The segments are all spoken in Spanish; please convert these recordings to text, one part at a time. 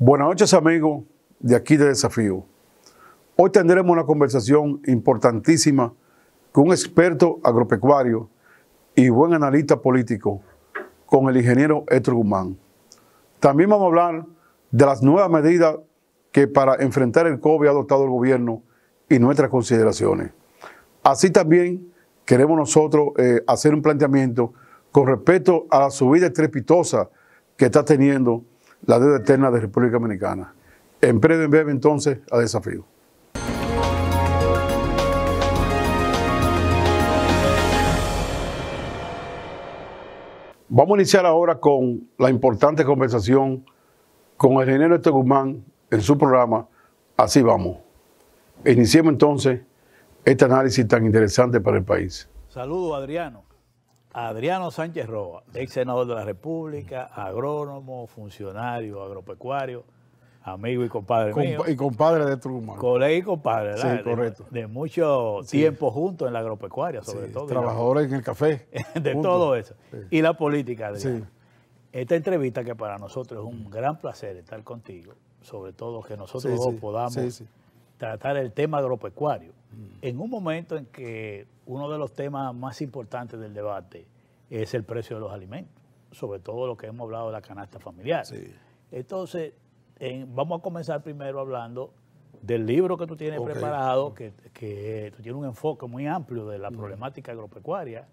Buenas noches amigos de aquí de Desafío. Hoy tendremos una conversación importantísima con un experto agropecuario y buen analista político con el ingeniero Héctor Guzmán. También vamos a hablar de las nuevas medidas que para enfrentar el COVID ha adoptado el gobierno y nuestras consideraciones. Así también queremos nosotros eh, hacer un planteamiento con respecto a la subida estrepitosa que está teniendo la deuda eterna de República Dominicana. En en breve entonces, a desafío. Vamos a iniciar ahora con la importante conversación con el ingeniero Este Guzmán en su programa Así Vamos. Iniciemos entonces este análisis tan interesante para el país. Saludos Adriano. Adriano Sánchez Roa, ex senador de la República, agrónomo, funcionario agropecuario amigo y compadre mío. Y compadre de Truman. Colega y compadre, ¿verdad? Sí, correcto. De, mucho tiempo juntos en la agropecuaria, sobre todo. Trabajadores en el café. de todo eso. Y la política, Sí. Esta entrevista que para nosotros es un gran placer estar contigo, sobre todo que nosotros podamos tratar el tema agropecuario. Mm. En un momento en que uno de los temas más importantes del debate es el precio de los alimentos, sobre todo lo que hemos hablado de la canasta familiar. Entonces, vamos a comenzar primero hablando del libro que tú tienes preparado, que, que tú tienes un enfoque muy amplio de la mm. problemática agropecuaria.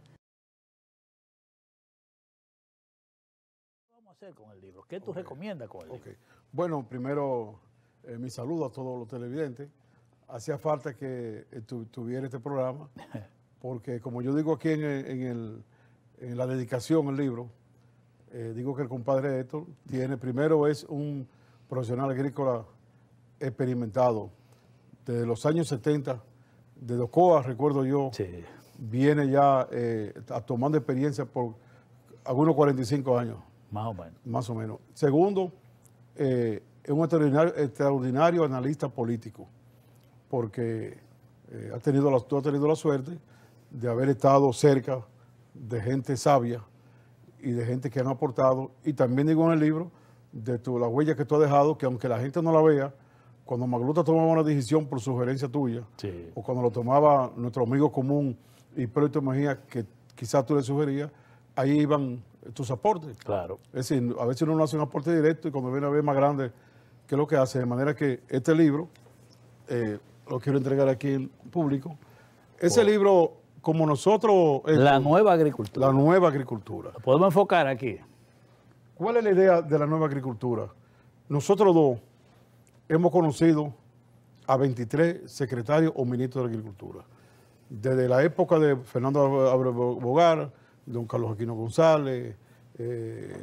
¿Qué vamos a hacer con el libro? ¿Qué tú recomiendas con el Bueno, primero, eh, mi saludo a todos los televidentes. Hacía falta que eh, tuviera este programa, porque como yo digo aquí en, en, la dedicación al libro, eh, digo que el compadre Héctor tiene, primero es un profesional agrícola experimentado. Desde los años 70, de Docoa, recuerdo yo, viene ya eh, tomando experiencia por algunos 45 años. Más o menos. Más o menos. Segundo, eh, es un extraordinario, analista político, porque eh, ha, tenido la, tú tenido la suerte de haber estado cerca de gente sabia y de gente que han aportado, y también digo en el libro, de tu, la huella que tú has dejado, que aunque la gente no la vea, cuando Magluta tomaba una decisión por sugerencia tuya, o cuando lo tomaba nuestro amigo común y Hipólito Mejía, que quizás tú le sugerías, ahí iban tus aportes. Claro. Es decir, a veces uno no hace un aporte directo y cuando viene a ver más grande, ¿qué es lo que hace? De manera que este libro, eh, lo quiero entregar aquí al público, ese oh. libro, como nosotros... Eh, la nueva agricultura. La nueva agricultura. Podemos enfocar aquí. ¿Cuál es la idea de la nueva agricultura? Nosotros dos hemos conocido a 23 secretarios o ministros de Agricultura. Desde la época de Fernando Abre Bogar, don Carlos Aquino González, eh,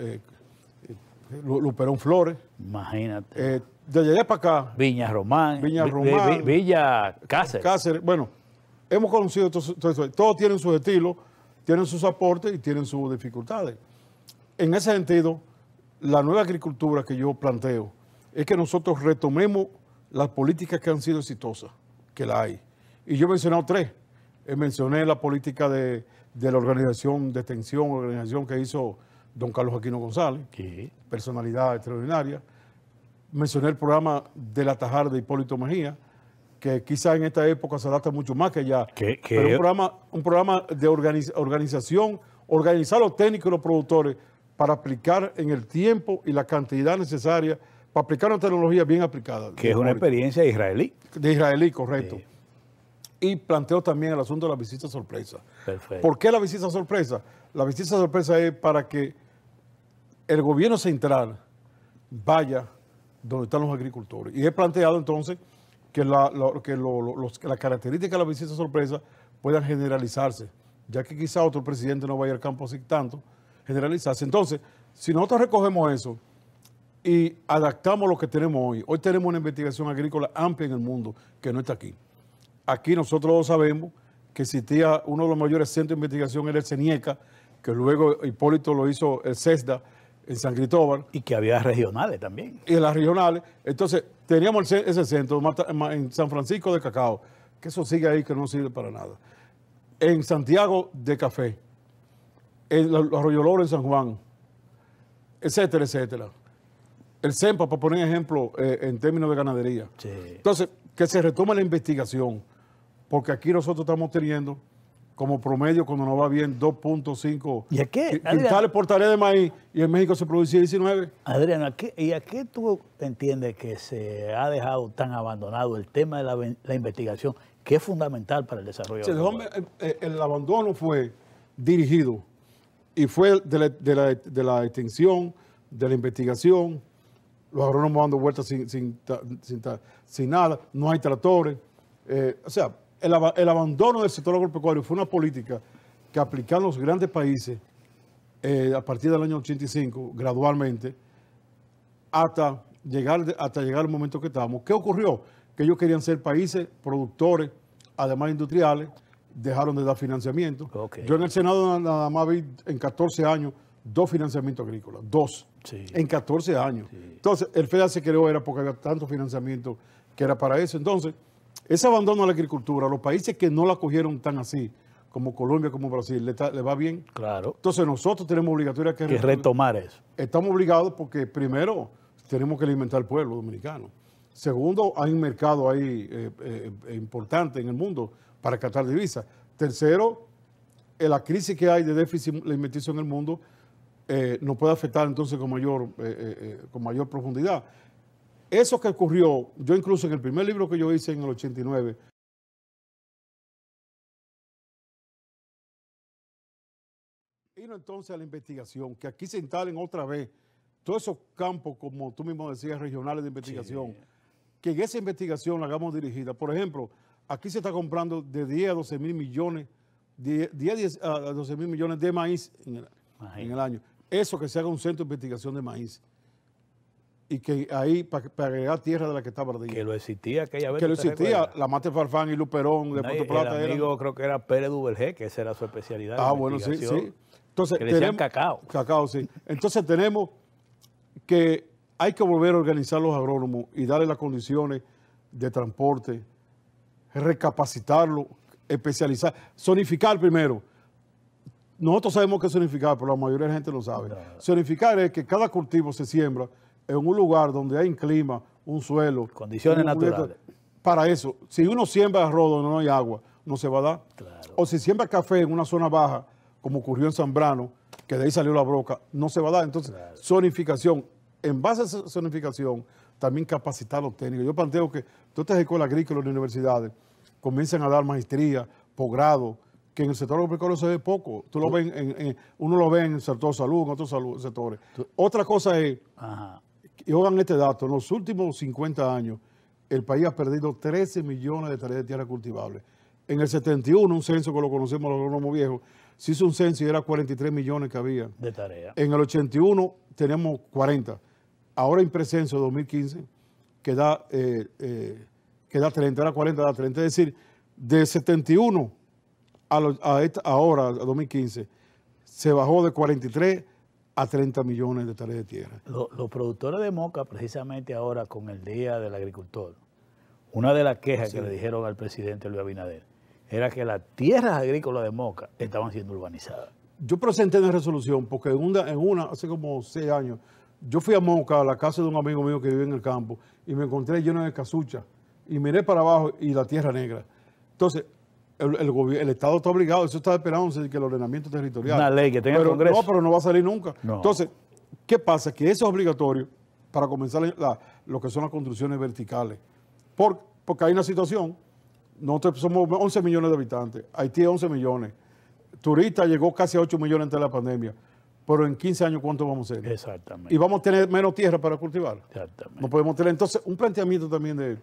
eh, Luperón Flores. Imagínate. Eh, desde allá para acá. Viña Román. Viña Román. Villa Cáceres. Cáceres. Bueno, hemos conocido a Todos tienen sus estilos, tienen sus aportes y tienen sus dificultades en ese sentido, la nueva agricultura que yo planteo es que nosotros retomemos las políticas que han sido exitosas, que la hay. Y yo he mencionado tres. Eh, mencioné la política de, la organización de extensión, organización que hizo don Carlos Aquino González, personalidad extraordinaria. Mencioné el programa de la Tajar de Hipólito Mejía, que quizás en esta época se adapta mucho más que ya. Pero un programa, de organización, organizar los técnicos y los productores para aplicar en el tiempo y la cantidad necesaria para aplicar una tecnología bien aplicada. Que es una experiencia israelí. De israelí, correcto. Y planteo también el asunto de la visita sorpresa. Perfecto. ¿Por qué la visita sorpresa? La visita sorpresa es para que el gobierno central vaya donde están los agricultores. Y he planteado entonces que, la, que la característica de la visita sorpresa puedan generalizarse, ya que quizá otro presidente no vaya al campo así tanto, generalizarse. Entonces, si nosotros recogemos eso y adaptamos lo que tenemos hoy, hoy tenemos una investigación agrícola amplia en el mundo que no está aquí. Aquí nosotros sabemos que existía uno de los mayores centros de investigación, era el CENIECA, que luego Hipólito lo hizo el CESDA en San Cristóbal. Y que había regionales también. Y las regionales. Entonces, teníamos ese centro en San Francisco de Cacao, que eso sigue ahí, que no sirve para nada. En Santiago de Café, el Arroyo Loro en San Juan, etcétera, etcétera. El CEMPA, para poner ejemplo eh, en términos de ganadería. Entonces, que se retome la investigación, porque aquí nosotros estamos teniendo como promedio cuando nos va bien 2.5 ¿Y a qué, quintales por tarea de maíz y en México se produce 19. Adriano, ¿y a qué tú entiendes que se ha dejado tan abandonado el tema de la, investigación, que es fundamental para el desarrollo? Eh, eh, el, abandono fue dirigido y fue de la, de de la extinción, de la investigación, los agrónomos dando vueltas sin, nada, no hay tractores. Eh, o sea, el, abandono del sector agropecuario fue una política que aplicaron los grandes países eh, a partir del año 85, gradualmente, hasta llegar, hasta llegar al momento que estamos. ¿Qué ocurrió? Que ellos querían ser países productores, además industriales, dejaron de dar financiamiento. Yo en el Senado nada más vi en 14 años dos financiamientos agrícolas, dos, en 14 años. Entonces, el FEDA se creó era porque había tanto financiamiento que era para eso. Entonces, ese abandono a la agricultura, los países que no la cogieron tan así, como Colombia, como Brasil, ¿le, va bien? Claro. Entonces, nosotros tenemos obligatoria que, retomar eso. Estamos obligados porque, primero, tenemos que alimentar al pueblo dominicano. Segundo, hay un mercado ahí eh, eh, eh, importante en el mundo para captar divisas. Tercero, eh, la crisis que hay de déficit alimenticio en el mundo eh, nos puede afectar entonces con mayor, eh, eh, con mayor profundidad. Eso que ocurrió, yo incluso en el primer libro que yo hice en el 89, no entonces a la investigación, que aquí se instalen otra vez todos esos campos, como tú mismo decías, regionales de investigación, que en esa investigación la hagamos dirigida. Por ejemplo, Aquí se está comprando de 10 a 12 mil millones, 10, 10 ah, a 12 mil millones de maíz en el, año. Eso que se haga un centro de investigación de maíz. Y que ahí, para, agregar tierra de la que está perdida. Que lo existía aquella vez. Que lo existía, la Mate Farfán y Luperón, de Puerto Plata. El amigo creo que era Pérez que esa era su especialidad. Ah, bueno, sí, Entonces, que le tenemos, cacao. Cacao, sí. Entonces tenemos que hay que volver a organizar los agrónomos y darle las condiciones de transporte, recapacitarlo, especializar, zonificar primero. Nosotros sabemos qué es zonificar, pero la mayoría de la gente no sabe. Sonificar Zonificar es que cada cultivo se siembra en un lugar donde hay un clima, un suelo. Condiciones naturales. Para eso, si uno siembra arroz donde no hay agua, no se va a dar. O si siembra café en una zona baja, como ocurrió en Zambrano, que de ahí salió la broca, no se va a dar. Entonces, zonificación. En base a esa zonificación, también capacitar los técnicos. Yo planteo que todas estas escuelas agrícolas y universidades comienzan a dar maestría, posgrado, que en el sector agropecuario se ve poco. Tú lo Ven uno lo ve en el sector salud, en otros sectores. Otra cosa es, Ajá. y oigan este dato, en los últimos 50 años, el país ha perdido 13 millones de tareas de tierra cultivable. En el 71, un censo que lo conocemos los agrónomos viejos, se hizo un censo y era 43 millones que había. De tarea. En el 81 tenemos 40. Ahora en presenso 2015 que da, 30, eh, eh, era 40, da 30. Es decir, de 71 a, esta, ahora, a 2015, se bajó de 43 a 30 millones de hectáreas de tierra. Los, productores de moca, precisamente ahora con el Día del Agricultor, una de las quejas que le dijeron al presidente Luis Abinader era que las tierras agrícolas de moca estaban siendo urbanizadas. Yo presenté una resolución porque en una, en una hace como seis años, yo fui a Moca, a la casa de un amigo mío que vive en el campo, y me encontré lleno de casucha. Y miré para abajo y la tierra negra. Entonces, el, Estado está obligado, eso está esperando que el ordenamiento territorial. Una ley que tenga el Congreso. No, pero no va a salir nunca. Entonces, ¿qué pasa? Que eso es obligatorio para comenzar lo que son las construcciones verticales. porque hay una situación, nosotros somos 11 millones de habitantes, Haití 11 millones, Turista llegó casi a 8 millones antes de la pandemia pero en 15 años cuánto vamos a ser. Exactamente. Y vamos a tener menos tierra para cultivar. Exactamente. No podemos tener. Entonces, un planteamiento también de,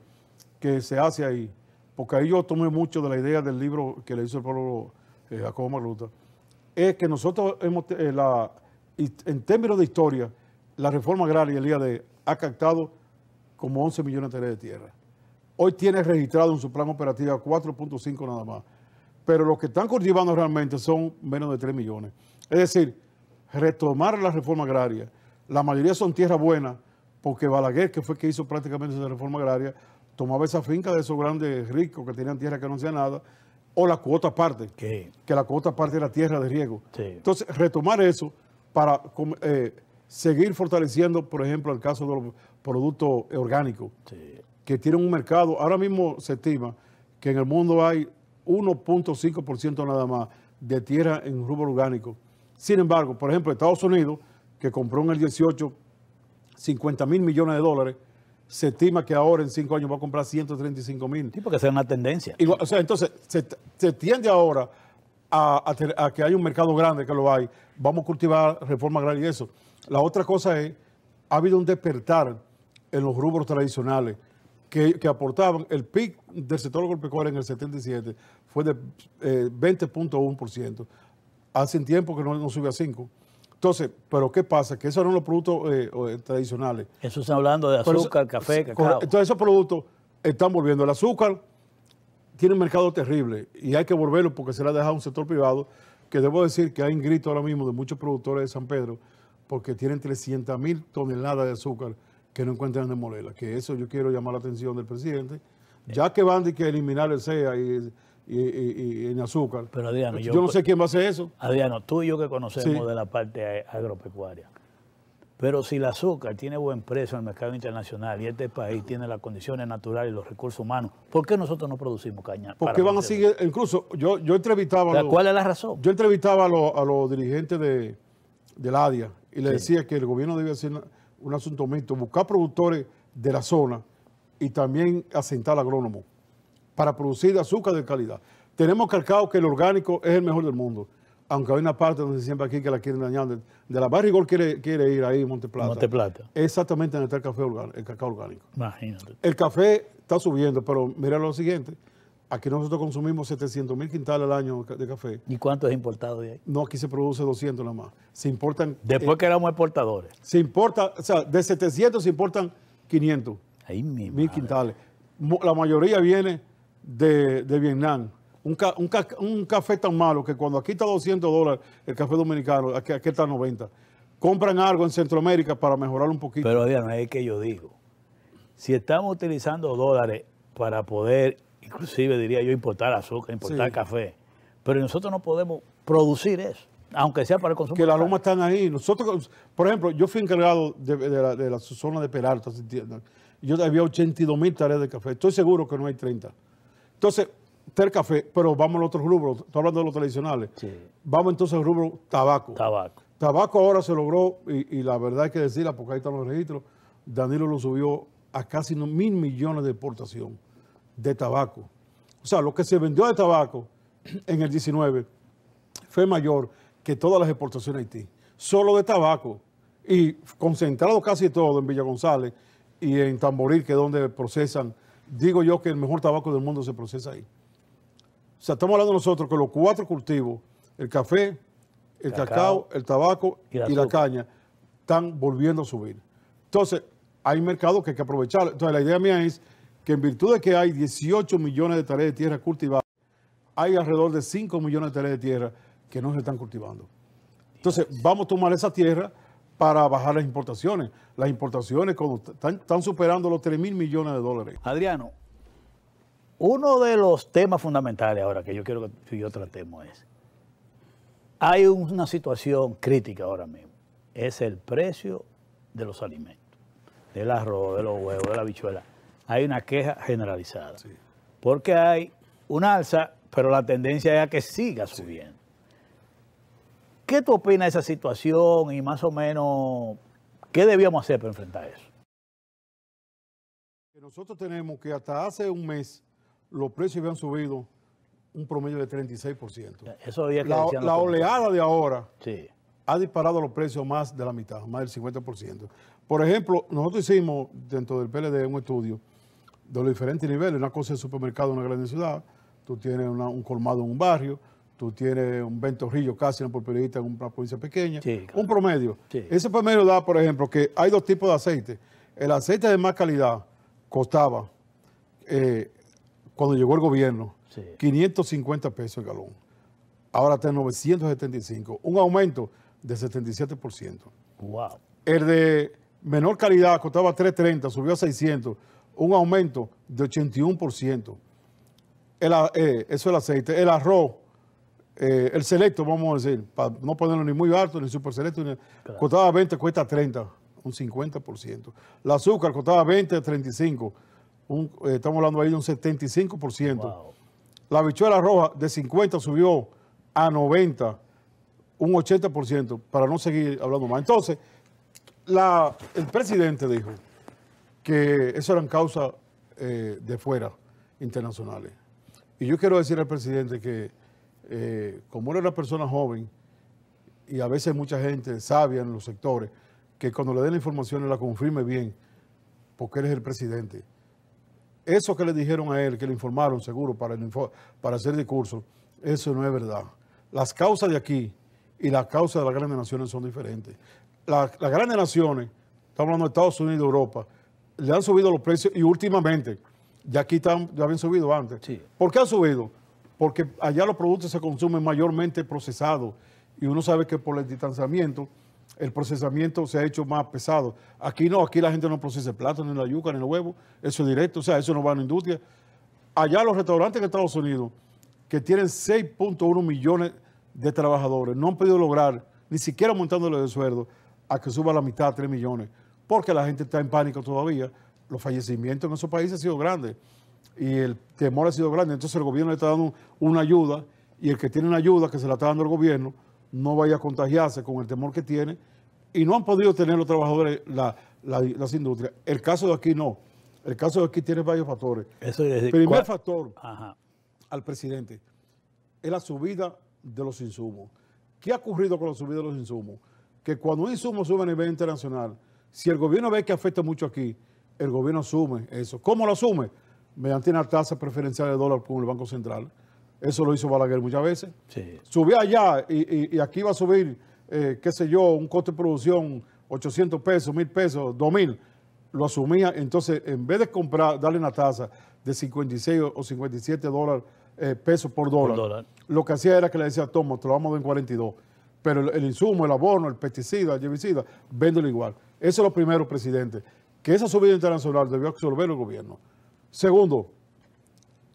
que se hace ahí, porque ahí yo tomé mucho de la idea del libro que le hizo el pueblo eh, Jacobo Marruta, es que nosotros hemos, eh, la, en términos de historia, la reforma agraria el día de ha captado como 11 millones de hectáreas de tierra. Hoy tiene registrado en su plan operativo 4.5 nada más. Pero los que están cultivando realmente son menos de 3 millones. Es decir, retomar la reforma agraria. La mayoría son tierras buenas, porque Balaguer, que fue el que hizo prácticamente esa reforma agraria, tomaba esa finca de esos grandes ricos que tenían tierra que no hacían nada, o la cuota parte que la cuota parte era tierra de riego. Entonces, retomar eso para eh, seguir fortaleciendo, por ejemplo, el caso de los productos orgánicos, que tienen un mercado. Ahora mismo se estima que en el mundo hay 1.5% nada más de tierra en rubro orgánico. Sin embargo, por ejemplo, Estados Unidos, que compró en el 18 50 mil millones de dólares, se estima que ahora en cinco años va a comprar 135 mil. Sí, porque esa es una tendencia. o sea, entonces, se, tiende ahora a, que hay un mercado grande, que lo hay. Vamos a cultivar reforma agraria y eso. La otra cosa es, ha habido un despertar en los rubros tradicionales que, aportaban. El PIB del sector agropecuario en el 77 fue de 20.1%. Eh, Hace tiempo que no, sube a 5. Entonces, pero ¿qué pasa? Que esos eran los productos eh, eh, tradicionales. Eso está hablando de azúcar, café, cacao. Entonces esos productos están volviendo. El azúcar tiene un mercado terrible y hay que volverlo porque se le ha dejado un sector privado que debo decir que hay un grito ahora mismo de muchos productores de San Pedro porque tienen 300 mil toneladas de azúcar que no encuentran de Morela. Que eso yo quiero llamar la atención del presidente. Ya que van de que eliminar el CEA y y, en azúcar. Pero Adriano, yo, no sé quién va a hacer eso. Adriano, tú y yo que conocemos de la parte agropecuaria. Pero si el azúcar tiene buen precio en el mercado internacional y este país tiene las condiciones naturales y los recursos humanos, ¿por qué nosotros no producimos caña? Porque van a seguir, incluso yo, yo entrevistaba... ¿Cuál es la razón? Yo entrevistaba a, los, dirigentes de, la ADIA y le decía que el gobierno debía hacer un asunto mixto, buscar productores de la zona y también asentar agrónomos para producir azúcar de calidad. Tenemos calcado que el orgánico es el mejor del mundo, aunque hay una parte donde siempre aquí que la quieren dañar, de, la Barrigol quiere, quiere ir ahí, Monteplata. Monteplata. Exactamente donde está el, café orgánico, el cacao orgánico. Imagínate. El café está subiendo, pero mira lo siguiente. Aquí nosotros consumimos 700 mil quintales al año de café. ¿Y cuánto es importado de ahí? No, aquí se produce 200 nada más. Se importan... Después eh, que éramos exportadores. Se importa, o sea, de 700 se importan 500 Ahí mismo. mil quintales. La mayoría viene de, Vietnam. Un, café tan malo que cuando aquí está 200 dólares el café dominicano, aquí, está 90. Compran algo en Centroamérica para mejorar un poquito. Pero Diana, es que yo digo, si estamos utilizando dólares para poder, inclusive diría yo, importar azúcar, importar café, pero nosotros no podemos producir eso, aunque sea para el consumo. Que las lomas están ahí. Nosotros, por ejemplo, yo fui encargado de, la, zona de Peralta, ¿se entienden? Yo había 82 mil tareas de café. Estoy seguro que no hay 30. Entonces, ter café, pero vamos al otro rubro, estoy hablando de los tradicionales. Vamos entonces al rubro tabaco. Tabaco. Tabaco ahora se logró, y, la verdad hay que decirla, porque ahí están los registros, Danilo lo subió a casi mil millones de exportación de tabaco. O sea, lo que se vendió de tabaco en el 19 fue mayor que todas las exportaciones de Haití, solo de tabaco, y concentrado casi todo en Villa González y en Tamboril, que es donde procesan digo yo que el mejor tabaco del mundo se procesa ahí. O sea, estamos hablando nosotros que los cuatro cultivos, el café, el cacao, el tabaco y, la, y la caña, están volviendo a subir. Entonces, hay mercados que hay que aprovechar. Entonces, la idea mía es que en virtud de que hay 18 millones de tareas de tierra cultivadas, hay alrededor de 5 millones de tareas de tierra que no se están cultivando. Entonces, vamos a tomar esa tierra, para bajar las importaciones. Las importaciones están, superando los 3 mil millones de dólares. Adriano, uno de los temas fundamentales ahora que yo quiero que yo tratemos es, hay una situación crítica ahora mismo, es el precio de los alimentos, del arroz, de los huevos, de la bichuela. Hay una queja generalizada, porque hay un alza, pero la tendencia es a que siga subiendo. ¿Qué tú opinas de esa situación y más o menos qué debíamos hacer para enfrentar eso? Nosotros tenemos que hasta hace un mes los precios habían subido un promedio de 36%. Eso la, oleada de ahora ha disparado los precios más de la mitad, más del 50%. Por ejemplo, nosotros hicimos dentro del PLD un estudio de los diferentes niveles. Una cosa es supermercado en una gran ciudad, tú tienes un colmado en un barrio, tú tienes un ventorrillo casi por periodista en una provincia pequeña, un promedio. Ese promedio da, por ejemplo, que hay dos tipos de aceite. El aceite de más calidad costaba, eh, cuando llegó el gobierno, 550 pesos el galón. Ahora está en 975, un aumento de 77%. Wow. El de menor calidad costaba 330, subió a 600, un aumento de 81%. Eh, eso es el aceite. El arroz eh, el selecto, vamos a decir, para no ponerlo ni muy alto, ni super selecto, costaba 20, cuesta 30, un 50%. La azúcar costaba 20, 35, eh, estamos hablando ahí de un 75%. La bichuela roja de 50 subió a 90, un 80%, para no seguir hablando más. Entonces, la, el presidente dijo que eso eran causas eh, de fuera, internacionales. Y yo quiero decir al presidente que eh, como era una persona joven, y a veces mucha gente sabia en los sectores, que cuando le den la información la confirme bien, porque él es el presidente. Eso que le dijeron a él, que le informaron seguro para, para hacer discurso, eso no es verdad. Las causas de aquí y las causas de las grandes naciones son diferentes. las grandes naciones, estamos hablando de Estados Unidos y Europa, le han subido los precios y últimamente, ya aquí están, ya habían subido antes. Sí. ¿Por qué han subido? porque allá los productos se consumen mayormente procesados y uno sabe que por el distanciamiento el procesamiento se ha hecho más pesado. Aquí no, aquí la gente no procesa el plátano, ni la yuca, ni el huevo, eso es directo, o sea, eso no va a la industria. Allá los restaurantes en Estados Unidos, que tienen 6.1 millones de trabajadores, no han podido lograr, ni siquiera aumentándole el sueldo, a que suba la mitad, 3 millones, porque la gente está en pánico todavía. Los fallecimientos en esos países han sido grandes y el temor ha sido grande. Entonces el gobierno le está dando una ayuda y el que tiene una ayuda que se la está dando el gobierno no vaya a contagiarse con el temor que tiene y no han podido tener los trabajadores las industrias. El caso de aquí no. El caso de aquí tiene varios factores. Eso el Primer factor al presidente es la subida de los insumos. ¿Qué ha ocurrido con la subida de los insumos? Que cuando un insumo sube a nivel internacional, si el gobierno ve que afecta mucho aquí, el gobierno asume eso. ¿Cómo lo asume? mediante una tasa preferencial de dólar con el Banco Central. Eso lo hizo Balaguer muchas veces. Sí. Subía allá y, aquí iba a subir, eh, qué sé yo, un costo de producción 800 pesos, 1000 pesos, 2000. Lo asumía. Entonces, en vez de comprar, darle una tasa de 56 o 57 dólares, eh, pesos por dólar, lo que hacía era que le decía, toma, te lo vamos a dar en 42. Pero el, insumo, el abono, el pesticida, el herbicida, véndelo igual. Eso es lo primero, presidente. Que esa subida internacional debió absorber el gobierno. Segundo,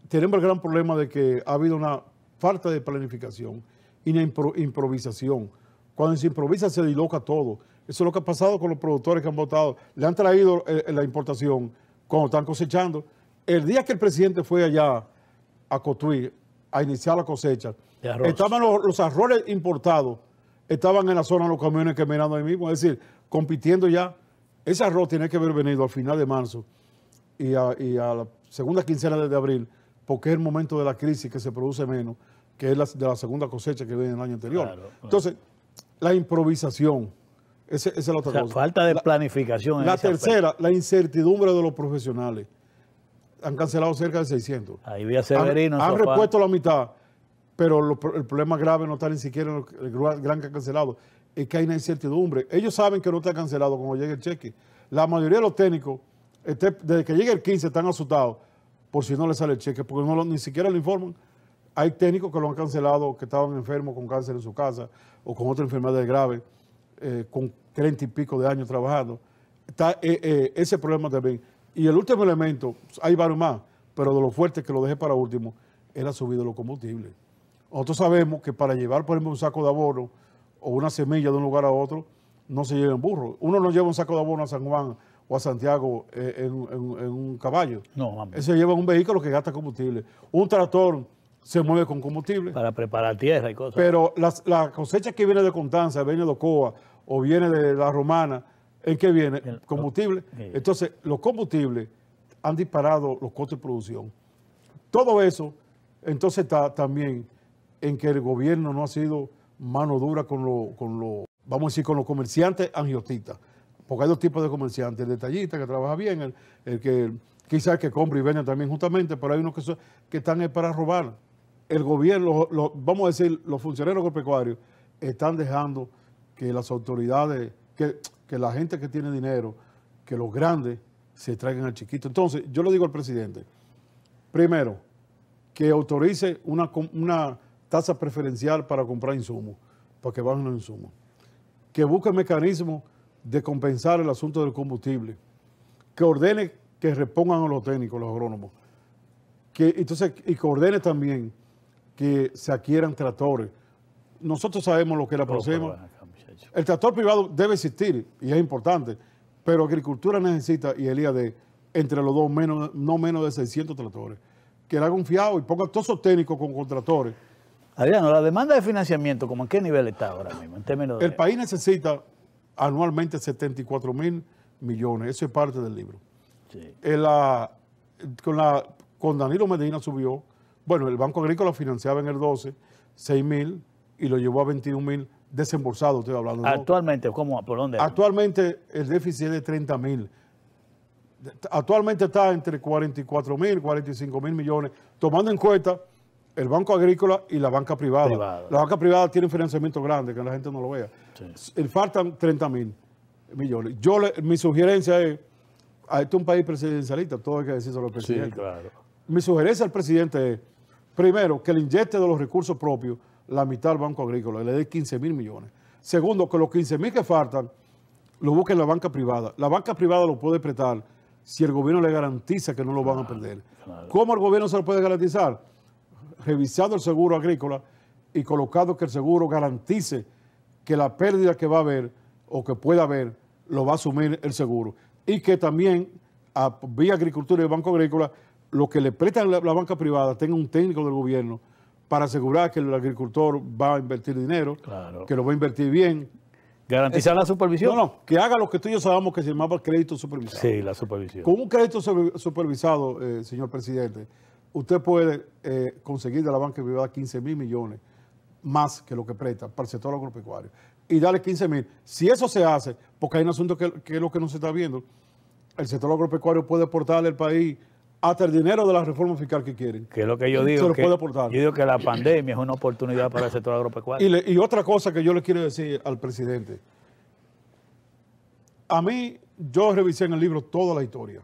tenemos el gran problema de que ha habido una falta de planificación y una improvisación. Cuando se improvisa se diloca todo. Eso es lo que ha pasado con los productores que han votado. Le han traído eh, eh, la importación cuando están cosechando. El día que el presidente fue allá a Cotuí a iniciar la cosecha, estaban los, los, importados, estaban en la zona los camiones que mirando ahí mismo. Es decir, compitiendo ya. Ese arroz tiene que haber venido al final de marzo y a, la segunda quincena de abril, porque es el momento de la crisis que se produce menos, que es la, de la segunda cosecha que viene el año anterior. Entonces, la improvisación, esa, es la otra cosa. Falta de planificación. la tercera, la incertidumbre de los profesionales. Han cancelado cerca de 600. Ahí voy a Han, han repuesto la mitad, pero el problema grave no está ni siquiera en el, el gran que han cancelado, es que hay una incertidumbre. Ellos saben que no está cancelado cuando llegue el cheque. La mayoría de los técnicos este, desde que llega el 15 están asustados por si no le sale el cheque, porque ni siquiera lo informan. Hay técnicos que lo han cancelado, que estaban enfermos con cáncer en su casa o con otra enfermedad grave, eh, con 30 y pico de años trabajando. Está eh, eh, ese problema también. Y el último elemento, hay varios más, pero de lo fuerte que lo dejé para último, era de los combustibles. Nosotros sabemos que para llevar, por ejemplo, un saco de abono o una semilla de un lugar a otro, no se llevan burro Uno no lleva un saco de abono a San Juan o a Santiago eh, en, un caballo. No, Se lleva un vehículo que gasta combustible. Un tractor se mueve con combustible. Para preparar tierra y cosas. Pero la cosecha que viene de Constanza, viene de Ocoa o viene de La Romana, ¿en qué viene? combustible. Entonces, los combustibles han disparado los costos de producción. Todo eso, entonces está también en que el gobierno no ha sido mano dura con los, lo, vamos a decir, con los comerciantes angiotistas porque hay dos tipos de comerciantes, el detallista que trabaja bien, el, que quizás que compra y vende también justamente, pero hay unos que, son, que están para robar. El gobierno, vamos a decir, los funcionarios agropecuarios están dejando que las autoridades, que, la gente que tiene dinero, que los grandes se traigan al chiquito. Entonces, yo le digo al presidente, primero, que autorice una, una tasa preferencial para comprar insumos, para que bajen los insumos. Que busque mecanismos de compensar el asunto del combustible, que ordene que repongan a los técnicos, los agrónomos, que, entonces, y que ordene también que se adquieran tractores. Nosotros sabemos lo que la próxima El tractor privado debe existir y es importante, pero agricultura necesita, y el IAD, entre los dos, menos, no menos de 600 tractores. Que le hagan fiado y ponga todos esos técnicos con contratores. Adriano, la demanda de financiamiento, ¿como en qué nivel está ahora mismo? El país necesita anualmente 74 mil millones. Eso es parte del libro. Eh, con, Danilo Medina subió, bueno, el Banco Agrícola financiaba en el 12 6 mil y lo llevó a 21 mil desembolsados, estoy hablando. Actualmente, ¿cómo? ¿Por dónde? Actualmente el déficit es de 30 mil. Actualmente está entre 44 mil, 45 mil millones, tomando en cuenta el Banco Agrícola y la banca privada. La banca privada tiene financiamiento grande, que la gente no lo vea. Eh, faltan 30 mil millones. Yo mi sugerencia es, a este es un país presidencialista, todo hay que sobre el presidente. Mi sugerencia al presidente es, primero, que le inyecte de los recursos propios la mitad al Banco Agrícola, le dé 15 mil millones. Segundo, que los 15 mil que faltan lo en la banca privada. La banca privada lo puede prestar si el gobierno le garantiza que no lo van a perder. ¿Cómo el gobierno se lo puede garantizar? Revisando el seguro agrícola y colocando que el seguro garantice que la pérdida que va a haber o que pueda haber lo va a asumir el seguro. Y que también, a, vía Agricultura y Banco Agrícola, lo que le prestan la, banca privada tenga un técnico del gobierno para asegurar que el agricultor va a invertir dinero, que lo va a invertir bien, Garantizar la supervisión. No, no, que haga lo que tú y yo sabemos que se llamaba crédito supervisado. Sí, la supervisión. Con un crédito supervisado, eh, señor presidente, usted puede eh, conseguir de la banca privada 15 mil millones más que lo que presta para el sector agropecuario y darle 15 mil. Si eso se hace, porque hay un asunto que, es lo que no se está viendo, el sector agropecuario puede aportarle al país hasta el dinero de la reforma fiscal que quieren. Que es lo que yo digo. puede aportar. Yo digo que la pandemia es una oportunidad para el sector agropecuario. Y, otra cosa que yo le quiero decir al presidente. A mí, yo revisé en el libro toda la historia.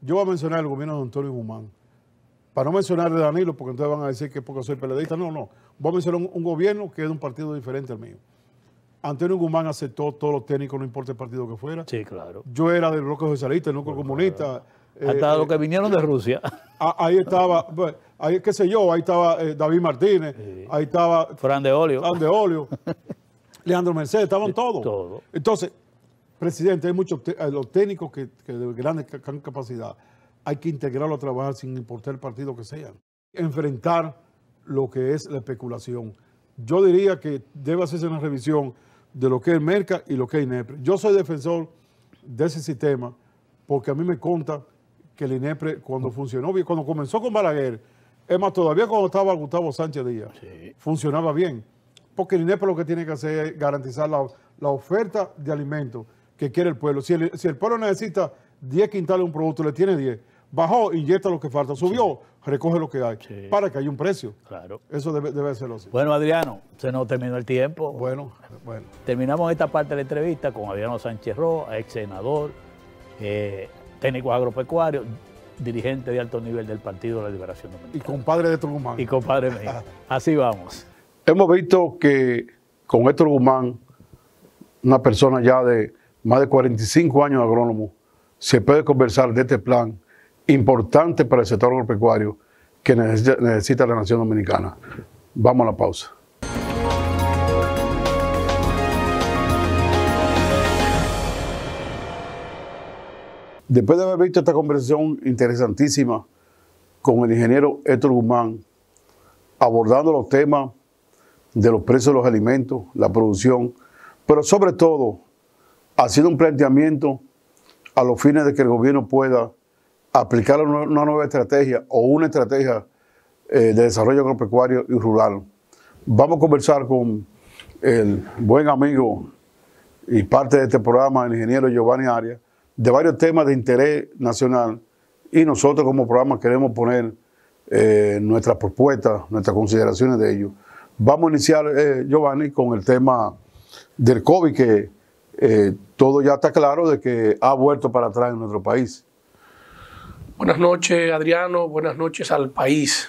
Yo voy a mencionar el gobierno de Antonio Guzmán. Para no mencionar de Danilo, porque entonces van a decir que porque soy periodista No, no. Vamos a mencionar un, gobierno que es de un partido diferente al mío. Antonio Guzmán aceptó todos los técnicos, no importa el partido que fuera. Sí, claro. Yo era del bloque socialista, del bloque comunista. Eh, Hasta los eh, que vinieron de Rusia. Ahí estaba, qué sé yo, ahí estaba eh, David Martínez, ahí estaba... Fran de Olio. Fran de Olio, Leandro Mercedes, estaban todos. Entonces, presidente, hay muchos los técnicos que, de gran capacidad, hay que integrarlo a trabajar sin importar el partido que sean. Enfrentar lo que es la especulación. Yo diría que debe hacerse una revisión de lo que es Merca y lo que es INEPRE. Yo soy defensor de ese sistema porque a mí me conta que el INEPRE cuando funcionó bien, cuando comenzó con Balaguer, es más, todavía cuando estaba Gustavo Sánchez Díaz, funcionaba bien. Porque el INEPRE lo que tiene que hacer es garantizar la, oferta de alimentos que quiere el pueblo. Si el, pueblo necesita 10 quintales de un producto, le tiene 10. Bajó, inyecta lo que falta. Subió, recoge lo que hay para que haya un precio. Claro. Eso debe, ser lo así. Bueno, Adriano, se nos terminó el tiempo. Bueno, bueno. Terminamos esta parte de la entrevista con Adriano Sánchez Roa, ex senador, eh, técnico agropecuario, dirigente de alto nivel del Partido de la Liberación Dominicana. Y compadre de Guzmán. Y compadre mío. Así vamos. Hemos visto que con Héctor Guzmán, una persona ya de más de 45 años agrónomo, se puede conversar de este plan importante para el sector agropecuario que necesita, la nación dominicana. Vamos a la pausa. Después de haber visto esta conversación interesantísima con el ingeniero Héctor Guzmán, abordando los temas de los precios de los alimentos, la producción, pero sobre todo haciendo un planteamiento a los fines de que el gobierno pueda aplicar una nueva estrategia o una estrategia eh, de desarrollo agropecuario y rural. Vamos a conversar con el buen amigo y parte de este programa, el ingeniero Giovanni Arias, de varios temas de interés nacional y nosotros como programa queremos poner eh, nuestras propuestas, nuestras consideraciones de ello. Vamos a iniciar, eh, Giovanni, con el tema del COVID, que todo ya está claro de que ha vuelto para atrás en nuestro país. Buenas noches, Adriano. Buenas noches al país.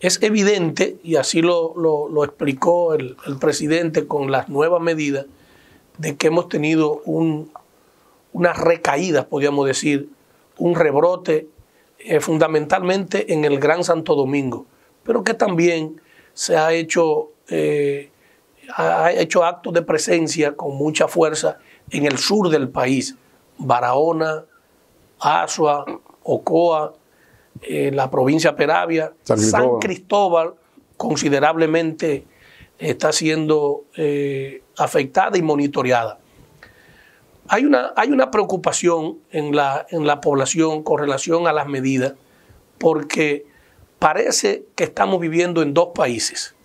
Es evidente, y así lo, explicó el, presidente con las nuevas medidas, de que hemos tenido un, una recaída, podríamos decir, un rebrote eh, fundamentalmente en el Gran Santo Domingo, pero que también se ha hecho, eh, ha hecho actos de presencia con mucha fuerza en el sur del país, Barahona, Asua, Ocoa, eh, la provincia Peravia, San Cristóbal, considerablemente está siendo eh, afectada y monitoreada. Hay una, hay una preocupación la, en la población con relación a las medidas, porque parece que estamos viviendo en dos países.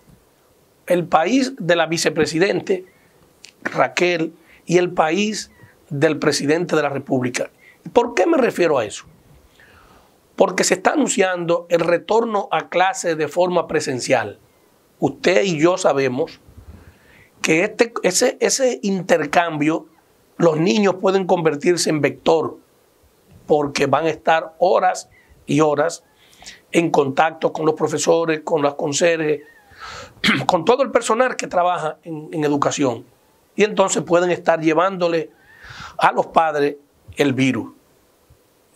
El país de la vicepresidente Raquel y el país del presidente de la República. ¿Por qué me refiero a eso? porque se está anunciando el retorno a clase de forma presencial. Usted y yo sabemos que este, ese, ese intercambio, los niños pueden convertirse en vector, porque van a estar horas y horas en contacto con los profesores, con las conserjes, con todo el personal que trabaja en educación. Y entonces pueden estar llevándole a los padres el virus.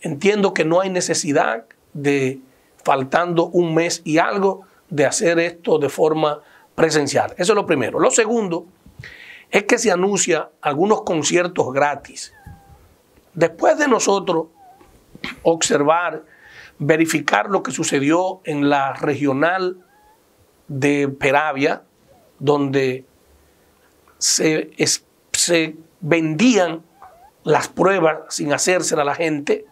Entiendo que no hay necesidad de, faltando un mes y algo, de hacer esto de forma presencial. Eso es lo primero. Lo segundo es que se anuncia algunos conciertos gratis. Después de nosotros observar, verificar lo que sucedió en la regional de Peravia, donde se, se vendían las pruebas sin hacérselas a la gente,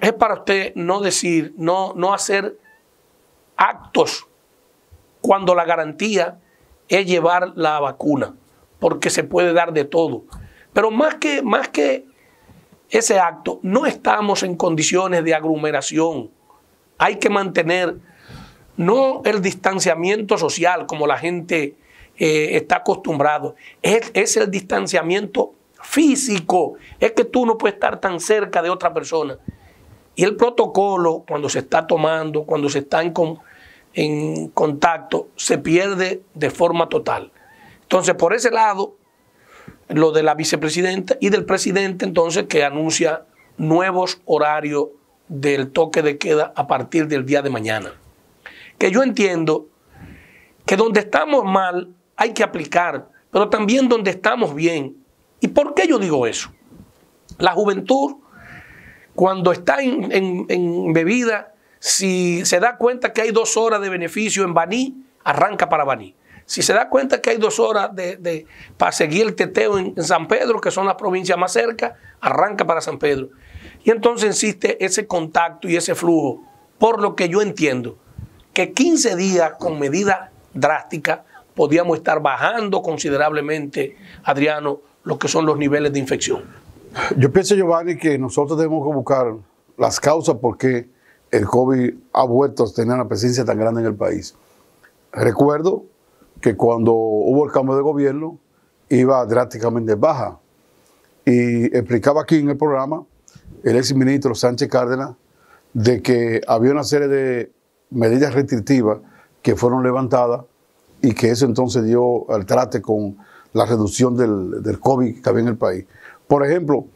es para usted no decir, no, no hacer actos cuando la garantía es llevar la vacuna, porque se puede dar de todo. Pero más que, más que ese acto, no estamos en condiciones de aglomeración. Hay que mantener no el distanciamiento social como la gente eh, está acostumbrado, es, es el distanciamiento físico. Es que tú no puedes estar tan cerca de otra persona. Y el protocolo, cuando se está tomando, cuando se está en, con, en contacto, se pierde de forma total. Entonces, por ese lado, lo de la vicepresidenta y del presidente, entonces, que anuncia nuevos horarios del toque de queda a partir del día de mañana. Que yo entiendo que donde estamos mal hay que aplicar, pero también donde estamos bien. ¿Y por qué yo digo eso? La juventud cuando está en, bebida, si se da cuenta que hay dos horas de beneficio en Baní, arranca para Baní. Si se da cuenta que hay dos horas de, para seguir el teteo en, San Pedro, que son las provincias más cerca, arranca para San Pedro. Y entonces existe ese contacto y ese flujo. Por lo que yo entiendo que 15 días con medida drástica podíamos estar bajando considerablemente, Adriano, lo que son los niveles de infección. Yo pienso, Giovanni, que nosotros debemos buscar las causas por qué el COVID ha vuelto a tener una presencia tan grande en el país. Recuerdo que cuando hubo el cambio de gobierno iba drásticamente baja. Y explicaba aquí en el programa el exministro Sánchez Cárdenas de que había una serie de medidas restrictivas que fueron levantadas y que eso entonces dio al trate con la reducción del, del COVID que había en el país. Por ejemplo,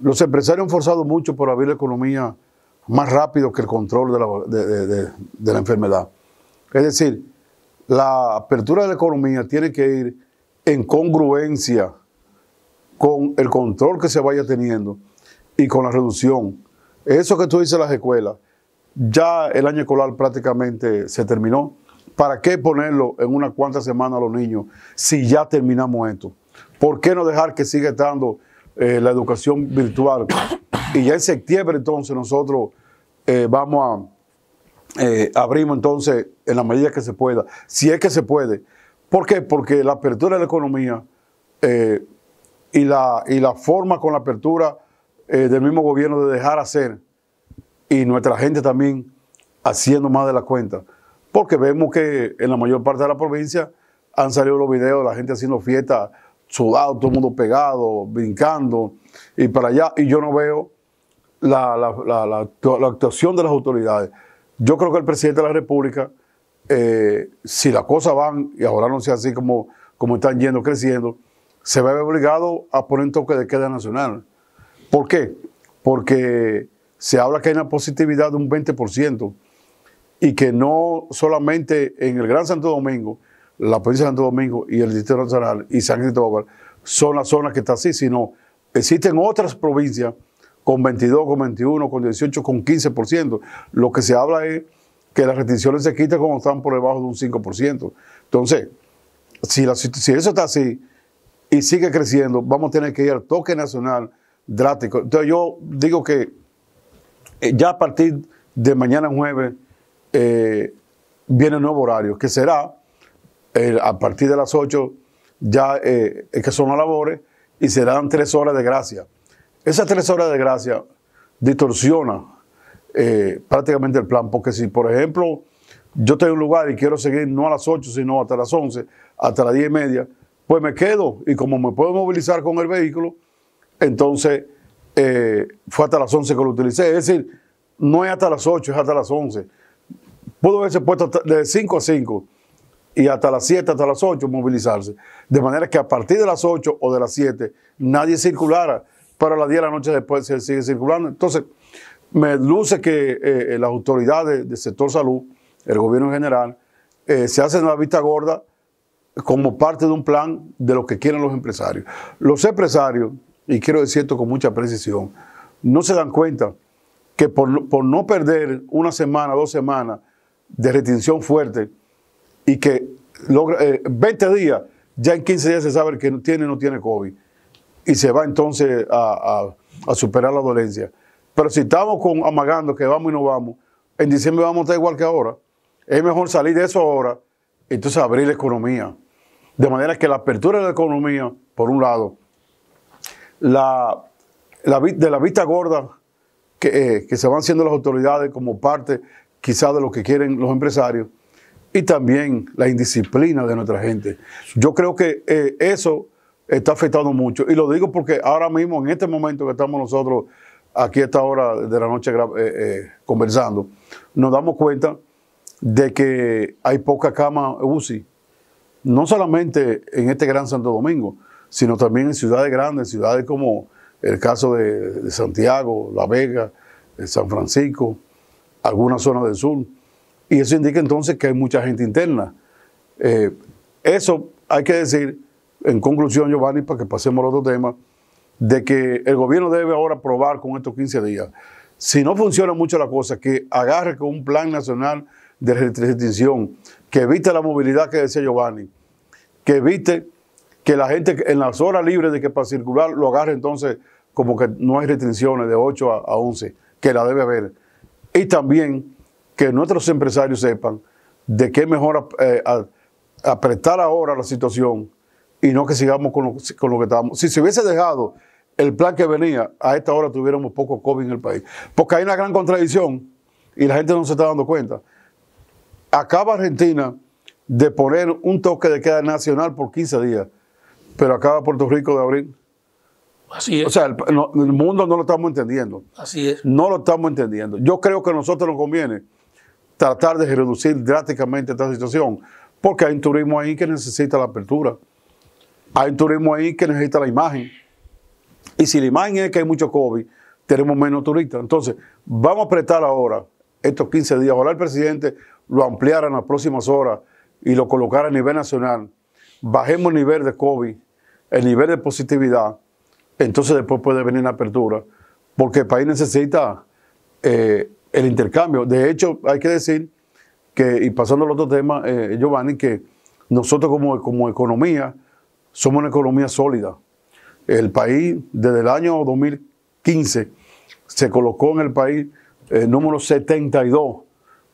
los empresarios han forzado mucho por abrir la economía más rápido que el control de la, enfermedad. Es decir, la apertura de la economía tiene que ir en congruencia con el control que se vaya teniendo y con la reducción. Eso que tú dices las escuelas, ya el año escolar prácticamente se terminó. ¿Para qué ponerlo en unas cuantas semanas a los niños si ya terminamos esto? ¿Por qué no dejar que siga estando eh, la educación virtual. Y ya en septiembre entonces nosotros eh, vamos a, eh, abrimos entonces en la medida que se pueda, si es que se puede. ¿Por qué? Porque la apertura de la economía y, la, y la forma con la apertura del mismo gobierno de dejar hacer y nuestra gente también haciendo más de la cuenta. Porque vemos que en la mayor parte de la provincia han salido los videos de la gente haciendo fiestas sudado, todo el mundo pegado, brincando, y para allá, y yo no veo la, actuación de las autoridades. Yo creo que el presidente de la República, eh, si las cosas van, y ahora no sea así como, como están yendo, creciendo, se va a ver obligado a poner un toque de queda nacional. ¿Por qué? Porque se habla que hay una positividad de un 20% y que no solamente en el Gran Santo Domingo, la provincia de Santo Domingo y el Distrito Nacional y San Cristóbal son las zonas que están así, sino existen otras provincias con 22, con 21, con 18, con 15%. Lo que se habla es que las restricciones se quitan cuando están por debajo de un 5%. Entonces, si, la, si eso está así y sigue creciendo, vamos a tener que ir al toque nacional drástico. Entonces yo digo que eh, ya a partir de mañana jueves eh, viene un nuevo horario, que será a partir de las 8 ya eh, es que son las labores y se dan tres horas de gracia. Esas tres horas de gracia distorsiona eh, prácticamente el plan, porque si, por ejemplo, yo tengo un lugar y quiero seguir no a las 8, sino hasta las 11, hasta las 10 y media, pues me quedo y como me puedo movilizar con el vehículo, entonces eh, fue hasta las 11 que lo utilicé. Es decir, no es hasta las 8, es hasta las 11. Pudo haberse puesto de 5 a 5 y hasta las 7, hasta las 8 movilizarse. De manera que a partir de las 8 o de las 7 nadie circulara, para las 10 de la noche después se sigue circulando. Entonces, me luce que eh, eh, las autoridades del sector salud, el gobierno en general, eh, se hacen la vista gorda como parte de un plan de lo que quieren los empresarios. Los empresarios, y quiero decir esto con mucha precisión, no se dan cuenta que por, por no perder una semana, dos semanas de retención fuerte, y que logra 20 eh, días, ya en 15 días se sabe que tiene o no tiene COVID y se va entonces a, superar la dolencia. Pero si estamos con, amagando que vamos y no vamos, en diciembre vamos a estar igual que ahora. Es mejor salir de eso ahora, entonces abrir la economía. De manera que la apertura de la economía, por un lado, la, de la vista gorda que, eh, que se van haciendo las autoridades como parte quizá de lo que quieren los empresarios, y también la indisciplina de nuestra gente. Yo creo que eh, eso está afectando mucho. Y lo digo porque ahora mismo, en este momento que estamos nosotros aquí a esta hora de la noche eh, eh, conversando, nos damos cuenta de que hay poca cama UCI, no solamente en este gran Santo Domingo, sino también en ciudades grandes, ciudades como el caso de Santiago, La Vega, San Francisco, algunas zonas del sur. Y eso indica entonces que hay mucha gente interna. Eh, eso hay que decir, en conclusión, Giovanni, para que pasemos al otro tema, de que el gobierno debe ahora probar con estos 15 días. Si no funciona mucho la cosa, que agarre con un plan nacional de restricción, que evite la movilidad que decía Giovanni, que evite que la gente en las horas libres de que para circular lo agarre entonces como que no hay restricciones de 8 a 11, que la debe haber. Y también que nuestros empresarios sepan de qué mejor eh, apretar ahora la situación y no que sigamos con lo, que estábamos. Si se hubiese dejado el plan que venía, a esta hora tuviéramos poco COVID en el país. Porque hay una gran contradicción y la gente no se está dando cuenta. Acaba Argentina de poner un toque de queda nacional por 15 días, pero acaba Puerto Rico de abrir. Así es. O sea, el mundo no lo estamos entendiendo. Así es. No lo estamos entendiendo. Yo creo que a nosotros nos conviene tratar de reducir drásticamente esta situación, porque hay un turismo ahí que necesita la apertura, hay un turismo ahí que necesita la imagen, y si la imagen es que hay mucho COVID, tenemos menos turistas. Entonces, vamos a apretar ahora estos 15 días, ojalá el presidente lo ampliara en las próximas horas y lo colocara a nivel nacional, bajemos el nivel de COVID, el nivel de positividad, entonces después puede venir la apertura, porque el país necesita... Eh, el intercambio. De hecho, hay que decir que, y pasando al otro tema, eh, Giovanni, que nosotros como, como economía somos una economía sólida. El país, desde el año 2015, se colocó en el país eh, número 72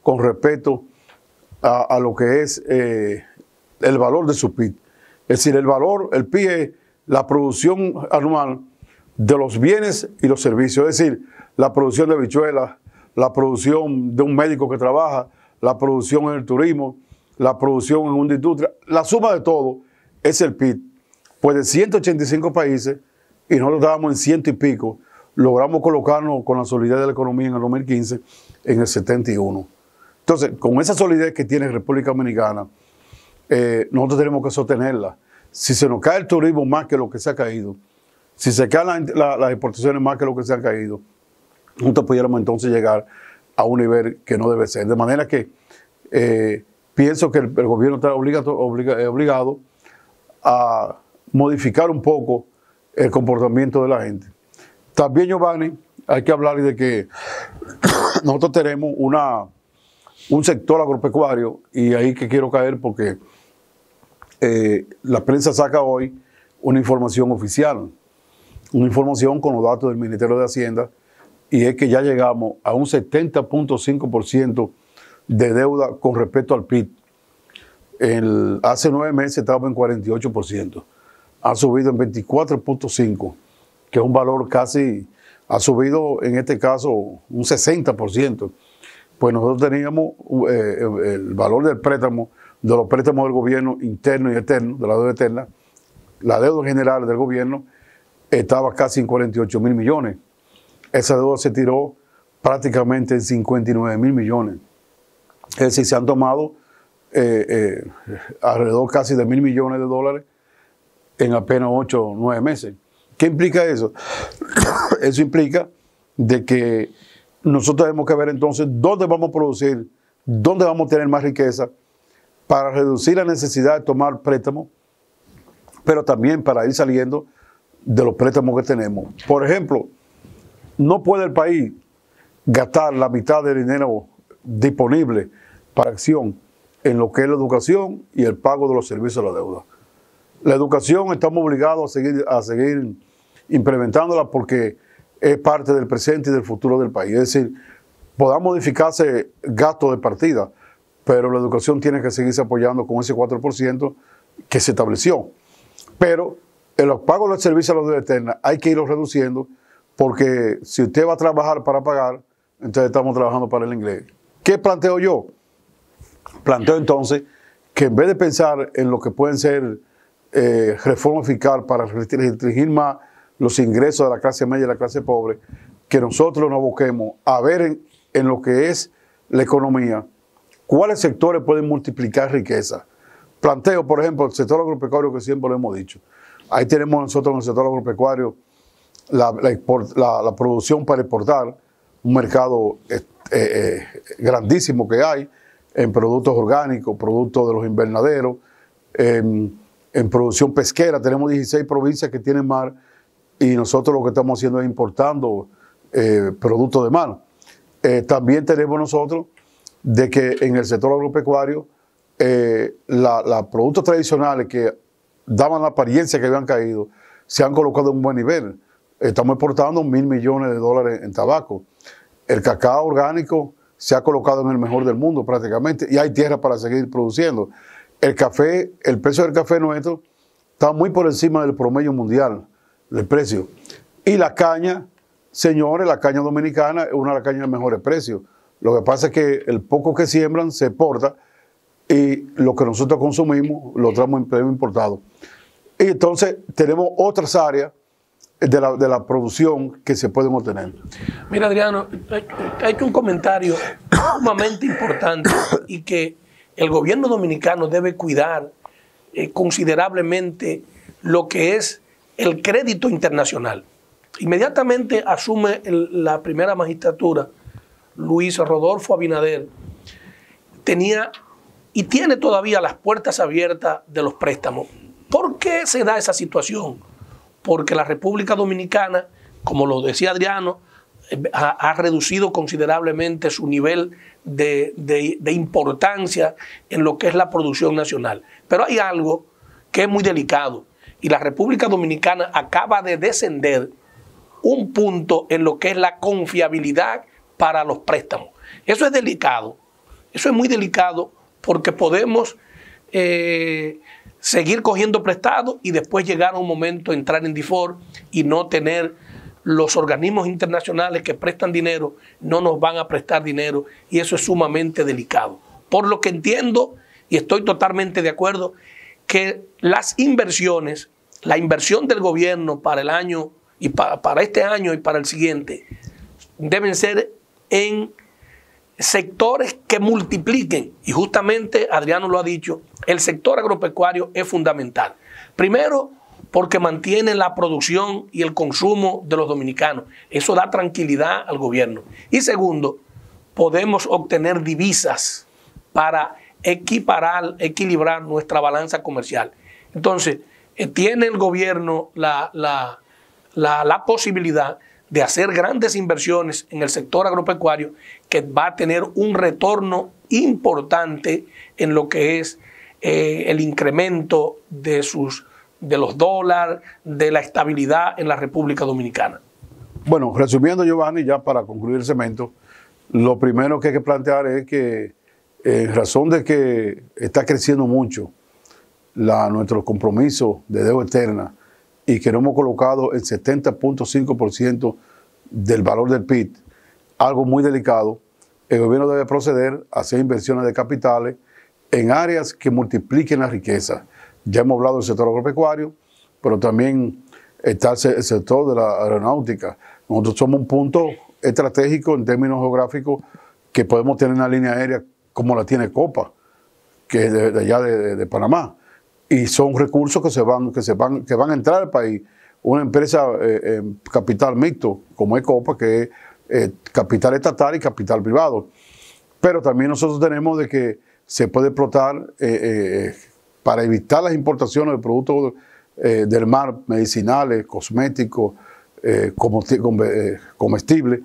con respecto a, lo que es eh, el valor de su PIB. Es decir, el valor, el PIB es la producción anual de los bienes y los servicios, es decir, la producción de habichuelas, la producción de un médico que trabaja, la producción en el turismo, la producción en una industria, la suma de todo es el PIB. Pues de 185 países, y nosotros estábamos en ciento y pico, logramos colocarnos con la solidez de la economía en el 2015 en el 71. Entonces, con esa solidez que tiene República Dominicana, eh, nosotros tenemos que sostenerla. Si se nos cae el turismo más que lo que se ha caído, si se caen las exportaciones más que lo que se ha caído, juntos pudiéramos entonces llegar a un nivel que no debe ser. De manera que eh, pienso que el, gobierno está obligado, eh, obligado a modificar un poco el comportamiento de la gente. También, Giovanni, hay que hablar de que nosotros tenemos una, un sector agropecuario, y ahí que quiero caer porque eh, la prensa saca hoy una información oficial, una información con los datos del Ministerio de Hacienda y es que ya llegamos a un 70.5% de deuda con respecto al PIB. hace nueve meses estábamos en 48%, ha subido en 24.5%, que es un valor casi, ha subido en este caso un 60%, pues nosotros teníamos eh, el valor del préstamo, de los préstamos del gobierno interno y externo, de la deuda eterna, la deuda general del gobierno estaba casi en 48 mil millones esa deuda se tiró prácticamente en 59 mil millones. Es decir, se han tomado eh, eh, alrededor casi de mil millones de dólares en apenas 8 o 9 meses. ¿Qué implica eso? eso implica de que nosotros tenemos que ver entonces dónde vamos a producir, dónde vamos a tener más riqueza para reducir la necesidad de tomar préstamos, pero también para ir saliendo de los préstamos que tenemos. Por ejemplo, no puede el país gastar la mitad del dinero disponible para acción en lo que es la educación y el pago de los servicios de la deuda. La educación estamos obligados a seguir, a seguir implementándola porque es parte del presente y del futuro del país. Es decir, podamos modificarse gastos de partida, pero la educación tiene que seguirse apoyando con ese 4% que se estableció. Pero en los pagos de servicios a la deuda externa hay que irlos reduciendo porque si usted va a trabajar para pagar, entonces estamos trabajando para el inglés. ¿Qué planteo yo? Planteo entonces que en vez de pensar en lo que pueden ser eh, reformas fiscales para restringir más los ingresos de la clase media y la clase pobre, que nosotros nos busquemos a ver en, en lo que es la economía, cuáles sectores pueden multiplicar riqueza. Planteo, por ejemplo, el sector agropecuario que siempre lo hemos dicho. Ahí tenemos nosotros en el sector agropecuario la, producción para exportar, un mercado eh, eh, grandísimo que hay en productos orgánicos, productos de los invernaderos, en, producción pesquera. Tenemos 16 provincias que tienen mar y nosotros lo que estamos haciendo es importando eh, productos de mar. también tenemos nosotros de que en el sector agropecuario los productos tradicionales que daban la apariencia que habían caído se han colocado en un buen nivel estamos exportando mil millones de dólares en tabaco. El cacao orgánico se ha colocado en el mejor del mundo prácticamente y hay tierra para seguir produciendo. El café, el precio del café nuestro está muy por encima del promedio mundial, el precio. Y la caña, señores, la caña dominicana es una de las cañas de mejores precios. Lo que pasa es que el poco que siembran se exporta y lo que nosotros consumimos lo traemos en importado. Y entonces tenemos otras áreas de la, producción que se puede obtener. Mira, Adriano, hay hecho un comentario sumamente importante y que el gobierno dominicano debe cuidar eh, considerablemente lo que es el crédito internacional. Inmediatamente asume la primera magistratura, Luis Rodolfo Abinader, tenía y tiene todavía las puertas abiertas de los préstamos. ¿Por qué se da esa situación? porque la República Dominicana, como lo decía Adriano, eh, ha, reducido considerablemente su nivel de, importancia en lo que es la producción nacional. Pero hay algo que es muy delicado y la República Dominicana acaba de descender un punto en lo que es la confiabilidad para los préstamos. Eso es delicado, eso es muy delicado porque podemos eh, seguir cogiendo prestado y después llegar a un momento, entrar en default y no tener los organismos internacionales que prestan dinero, no nos van a prestar dinero y eso es sumamente delicado. Por lo que entiendo y estoy totalmente de acuerdo que las inversiones, la inversión del gobierno para el año y para este año y para el siguiente, deben ser en sectores que multipliquen, y justamente Adriano lo ha dicho, el sector agropecuario es fundamental. Primero, porque mantiene la producción y el consumo de los dominicanos. Eso da tranquilidad al gobierno. Y segundo, podemos obtener divisas para equiparar, equilibrar nuestra balanza comercial. Entonces, eh, tiene el gobierno la, la, la, la posibilidad de hacer grandes inversiones en el sector agropecuario que va a tener un retorno importante en lo que es eh, el incremento de, sus, de los dólares, de la estabilidad en la República Dominicana. Bueno, resumiendo Giovanni, ya para concluir el cemento, lo primero que hay que plantear es que en eh, razón de que está creciendo mucho la, nuestro compromiso de deuda externa, y que no hemos colocado el 70.5% del valor del PIB, algo muy delicado, el gobierno debe proceder a hacer inversiones de capitales en áreas que multipliquen la riqueza. Ya hemos hablado del sector agropecuario, pero también está el sector de la aeronáutica. Nosotros somos un punto estratégico en términos geográficos que podemos tener una línea aérea como la tiene Copa, que es de, allá de Panamá y son recursos que se van, que se van, que van a entrar al país. Una empresa eh, eh, capital mixto, como es Copa, que es eh, capital estatal y capital privado. Pero también nosotros tenemos de que se puede explotar para evitar las importaciones de productos del mar, medicinales, cosméticos, comestibles.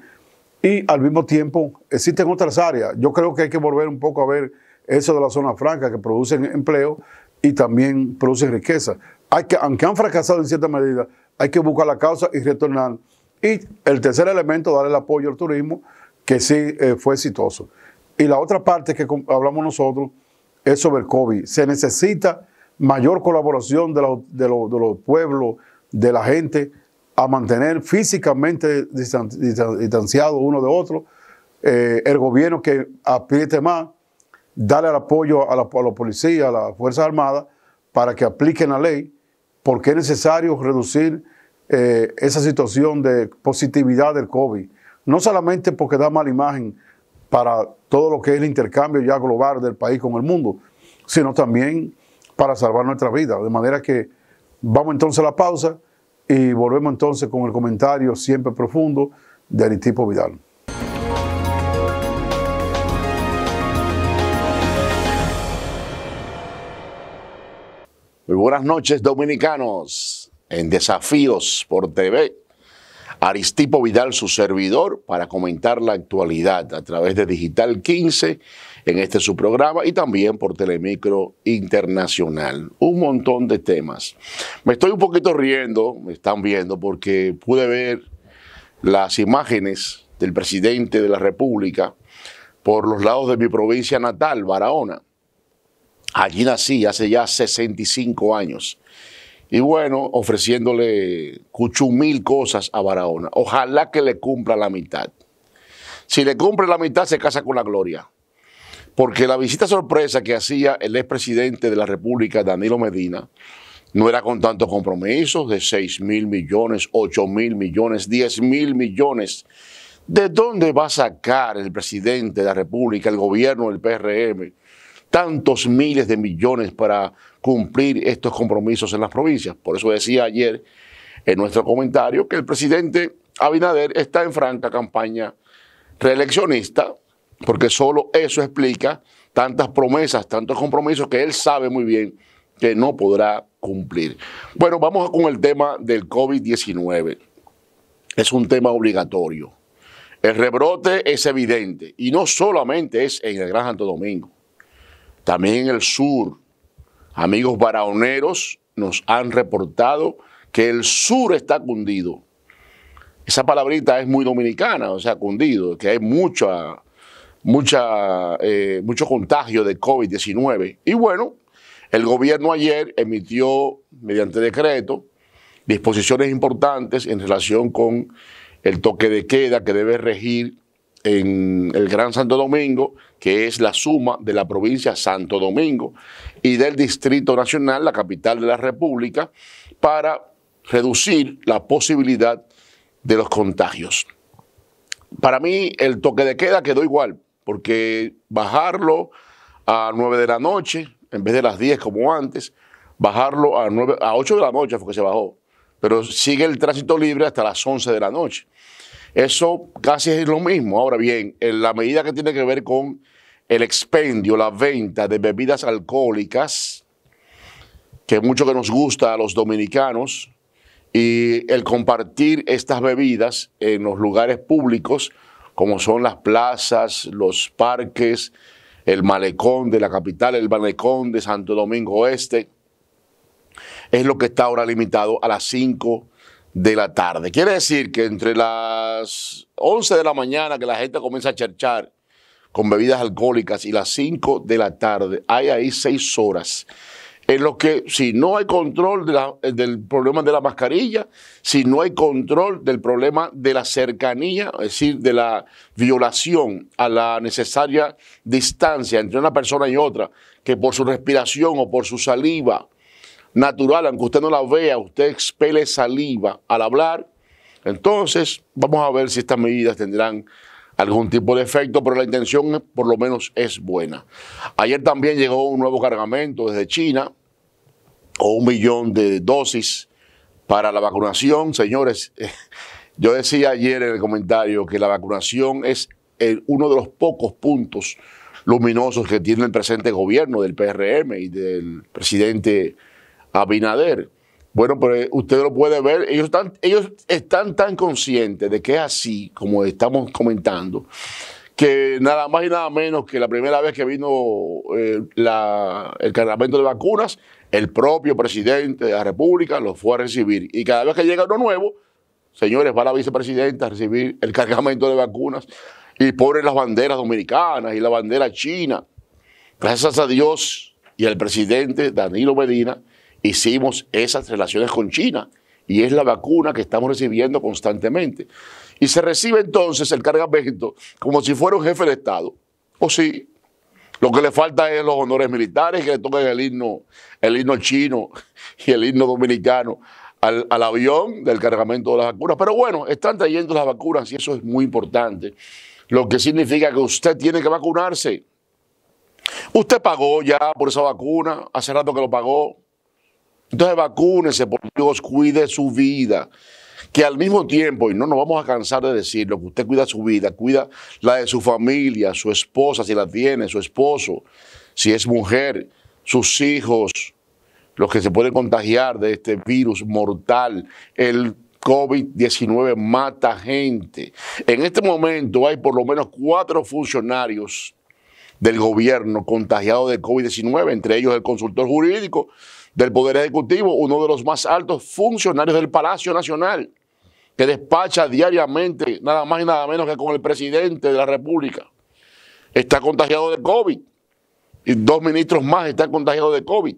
Y al mismo tiempo existen otras áreas. Yo creo que hay que volver un poco a ver eso de la zona franca que producen empleo y también produce riqueza. Hay que, aunque han fracasado en cierta medida, hay que buscar la causa y retornar. Y el tercer elemento, dar el apoyo al turismo, que sí eh, fue exitoso. Y la otra parte que hablamos nosotros es sobre el COVID. Se necesita mayor colaboración de, los pueblos, de la gente, a mantener físicamente distanciados uno de otro, eh, el gobierno que apriete más, darle el apoyo a la, a la policía, a las Fuerzas Armadas, para que apliquen la ley, porque es necesario reducir eh, esa situación de positividad del COVID. No solamente porque da mala imagen para todo lo que es el intercambio ya global del país con el mundo, sino también para salvar nuestra vida. De manera que vamos entonces a la pausa y volvemos entonces con el comentario siempre profundo de Aritipo Vidal. Muy buenas noches, dominicanos. En Desafíos por TV, Aristipo Vidal, su servidor, para comentar la actualidad a través de Digital 15, en este su programa, y también por Telemicro Internacional. Un montón de temas. Me estoy un poquito riendo, me están viendo, porque pude ver las imágenes del presidente de la República por los lados de mi provincia natal, Barahona Allí nací hace ya 65 años. Y bueno, ofreciéndole cuchumil cosas a Barahona. Ojalá que le cumpla la mitad. Si le cumple la mitad, se casa con la gloria. Porque la visita sorpresa que hacía el expresidente de la República, Danilo Medina, no era con tantos compromisos de 6 mil millones, 8 mil millones, 10 mil millones. ¿De dónde va a sacar el presidente de la República, el gobierno, del PRM, tantos miles de millones para cumplir estos compromisos en las provincias. Por eso decía ayer en nuestro comentario que el presidente Abinader está en franca campaña reeleccionista, porque solo eso explica tantas promesas, tantos compromisos que él sabe muy bien que no podrá cumplir. Bueno, vamos con el tema del COVID-19. Es un tema obligatorio. El rebrote es evidente y no solamente es en el Gran Santo Domingo. También en el sur, amigos barahoneros, nos han reportado que el sur está cundido. Esa palabrita es muy dominicana, o sea, cundido, que hay mucha, mucha, eh, mucho contagio de COVID-19. Y bueno, el gobierno ayer emitió, mediante decreto, disposiciones importantes en relación con el toque de queda que debe regir en el Gran Santo Domingo, que es la suma de la provincia Santo Domingo y del Distrito Nacional, la capital de la República, para reducir la posibilidad de los contagios. Para mí el toque de queda quedó igual, porque bajarlo a 9 de la noche, en vez de las 10 como antes, bajarlo a, a 8 de la noche porque se bajó, pero sigue el tránsito libre hasta las 11 de la noche. Eso casi es lo mismo. Ahora bien, en la medida que tiene que ver con el expendio, la venta de bebidas alcohólicas, que es mucho que nos gusta a los dominicanos, y el compartir estas bebidas en los lugares públicos, como son las plazas, los parques, el malecón de la capital, el malecón de Santo Domingo Oeste, es lo que está ahora limitado a las 5 de la tarde. Quiere decir que entre las 11 de la mañana que la gente comienza a cherchar con bebidas alcohólicas y las 5 de la tarde, hay ahí 6 horas en lo que si no hay control del problema de la mascarilla, si no hay control del problema de la cercanía, es decir, de la violación a la necesaria distancia entre una persona y otra, que por su respiración o por su saliva natural, aunque usted no la vea, usted expele saliva al hablar. Entonces, vamos a ver si estas medidas tendrán algún tipo de efecto, pero la intención por lo menos es buena. Ayer también llegó un nuevo cargamento desde China, o un millón de dosis para la vacunación. Señores, yo decía ayer en el comentario que la vacunación es uno de los pocos puntos luminosos que tiene el presente gobierno del PRM y del presidente Abinader. Bueno, pero pues, usted lo puede ver, ellos están, ellos están tan conscientes de que es así, como estamos comentando, que nada más y nada menos que la primera vez que vino eh, el cargamento de vacunas, el propio presidente de la República lo fue a recibir. Y cada vez que llega uno nuevo, señores, va la vicepresidenta a recibir el cargamento de vacunas y ponen las banderas dominicanas y la bandera china. Gracias a Dios y al presidente Danilo Medina hicimos esas relaciones con China y es la vacuna que estamos recibiendo constantemente. Y se recibe entonces el cargamento como si fuera un jefe de Estado. O sí, lo que le falta es los honores militares que le toquen el himno, el himno chino y el himno dominicano al, al avión del cargamento de las vacunas. Pero bueno, están trayendo las vacunas y eso es muy importante. Lo que significa que usted tiene que vacunarse. Usted pagó ya por esa vacuna, hace rato que lo pagó. Entonces vacúnense por Dios, cuide su vida. Que al mismo tiempo, y no nos vamos a cansar de decirlo, que usted cuida su vida, cuida la de su familia, su esposa, si la tiene, su esposo, si es mujer, sus hijos, los que se pueden contagiar de este virus mortal, el COVID-19 mata gente. En este momento hay por lo menos cuatro funcionarios del gobierno contagiados de COVID-19, entre ellos el consultor jurídico del Poder Ejecutivo, uno de los más altos funcionarios del Palacio Nacional, que despacha diariamente, nada más y nada menos que con el presidente de la República. Está contagiado de COVID. Y dos ministros más están contagiados de COVID.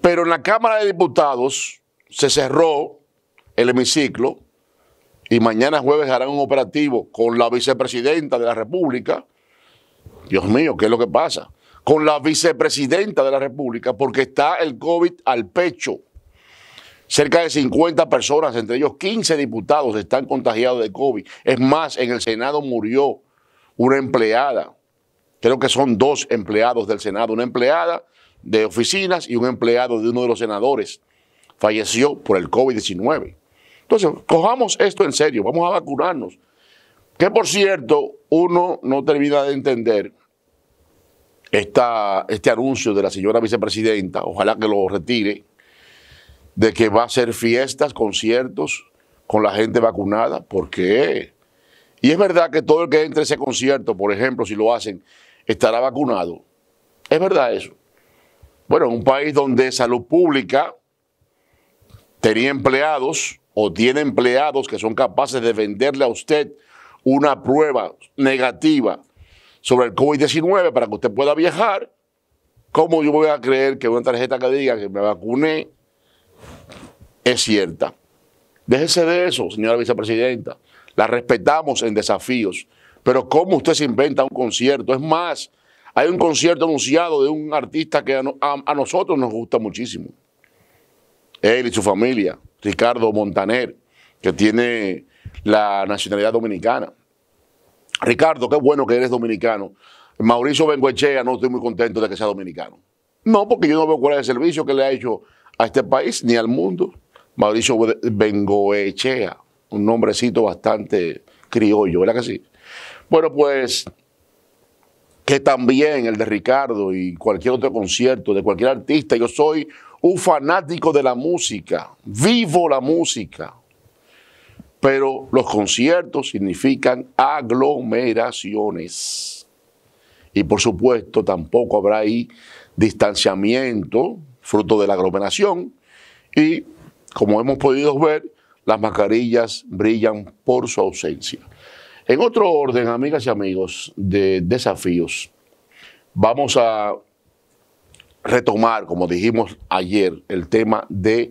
Pero en la Cámara de Diputados se cerró el hemiciclo y mañana jueves harán un operativo con la vicepresidenta de la República. Dios mío, ¿qué es lo que pasa? con la vicepresidenta de la República porque está el COVID al pecho. Cerca de 50 personas, entre ellos 15 diputados, están contagiados de COVID. Es más, en el Senado murió una empleada. Creo que son dos empleados del Senado, una empleada de oficinas y un empleado de uno de los senadores. Falleció por el COVID-19. Entonces, cojamos esto en serio, vamos a vacunarnos. Que por cierto, uno no termina de entender esta, este anuncio de la señora vicepresidenta, ojalá que lo retire, de que va a hacer fiestas, conciertos con la gente vacunada, ¿Por qué? y es verdad que todo el que entre a ese concierto, por ejemplo, si lo hacen, estará vacunado. Es verdad eso. Bueno, en un país donde salud pública tenía empleados o tiene empleados que son capaces de venderle a usted una prueba negativa sobre el COVID-19 para que usted pueda viajar, ¿cómo yo voy a creer que una tarjeta que diga que me vacuné es cierta? Déjese de eso, señora vicepresidenta. La respetamos en desafíos. Pero ¿cómo usted se inventa un concierto? Es más, hay un concierto anunciado de un artista que a, a nosotros nos gusta muchísimo. Él y su familia, Ricardo Montaner, que tiene la nacionalidad dominicana. Ricardo, qué bueno que eres dominicano. Mauricio Bengoechea, no estoy muy contento de que sea dominicano. No, porque yo no veo cuál es el servicio que le ha hecho a este país ni al mundo. Mauricio Bengoechea, un nombrecito bastante criollo, ¿verdad que sí? Bueno, pues que también el de Ricardo y cualquier otro concierto de cualquier artista, yo soy un fanático de la música, vivo la música, pero los conciertos significan aglomeraciones. Y por supuesto, tampoco habrá ahí distanciamiento, fruto de la aglomeración. Y como hemos podido ver, las mascarillas brillan por su ausencia. En otro orden, amigas y amigos, de desafíos, vamos a retomar, como dijimos ayer, el tema de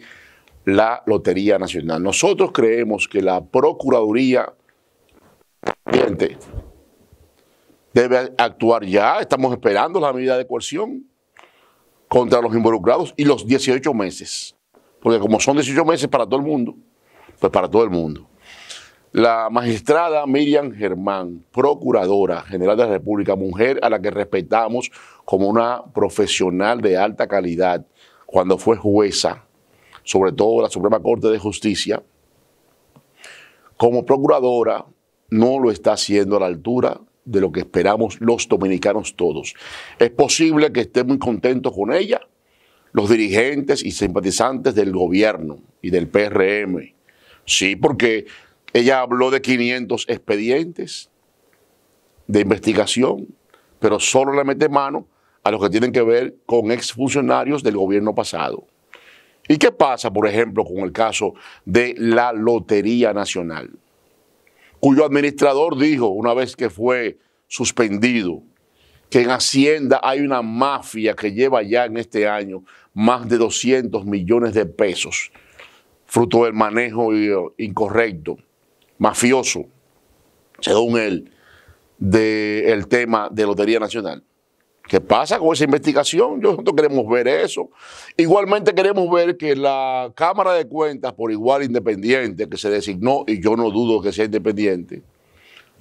la Lotería Nacional. Nosotros creemos que la Procuraduría debe actuar ya, estamos esperando la medida de coerción contra los involucrados y los 18 meses, porque como son 18 meses para todo el mundo, pues para todo el mundo. La magistrada Miriam Germán, Procuradora General de la República, mujer a la que respetamos como una profesional de alta calidad, cuando fue jueza sobre todo la Suprema Corte de Justicia, como procuradora no lo está haciendo a la altura de lo que esperamos los dominicanos todos. Es posible que estén muy contentos con ella los dirigentes y simpatizantes del gobierno y del PRM. Sí, porque ella habló de 500 expedientes de investigación, pero solo le mete mano a los que tienen que ver con exfuncionarios del gobierno pasado. ¿Y qué pasa, por ejemplo, con el caso de la Lotería Nacional, cuyo administrador dijo, una vez que fue suspendido, que en Hacienda hay una mafia que lleva ya en este año más de 200 millones de pesos, fruto del manejo eh, incorrecto, mafioso, según él, del tema de Lotería Nacional. ¿Qué pasa con esa investigación? Nosotros queremos ver eso. Igualmente queremos ver que la Cámara de Cuentas, por igual independiente, que se designó, y yo no dudo que sea independiente,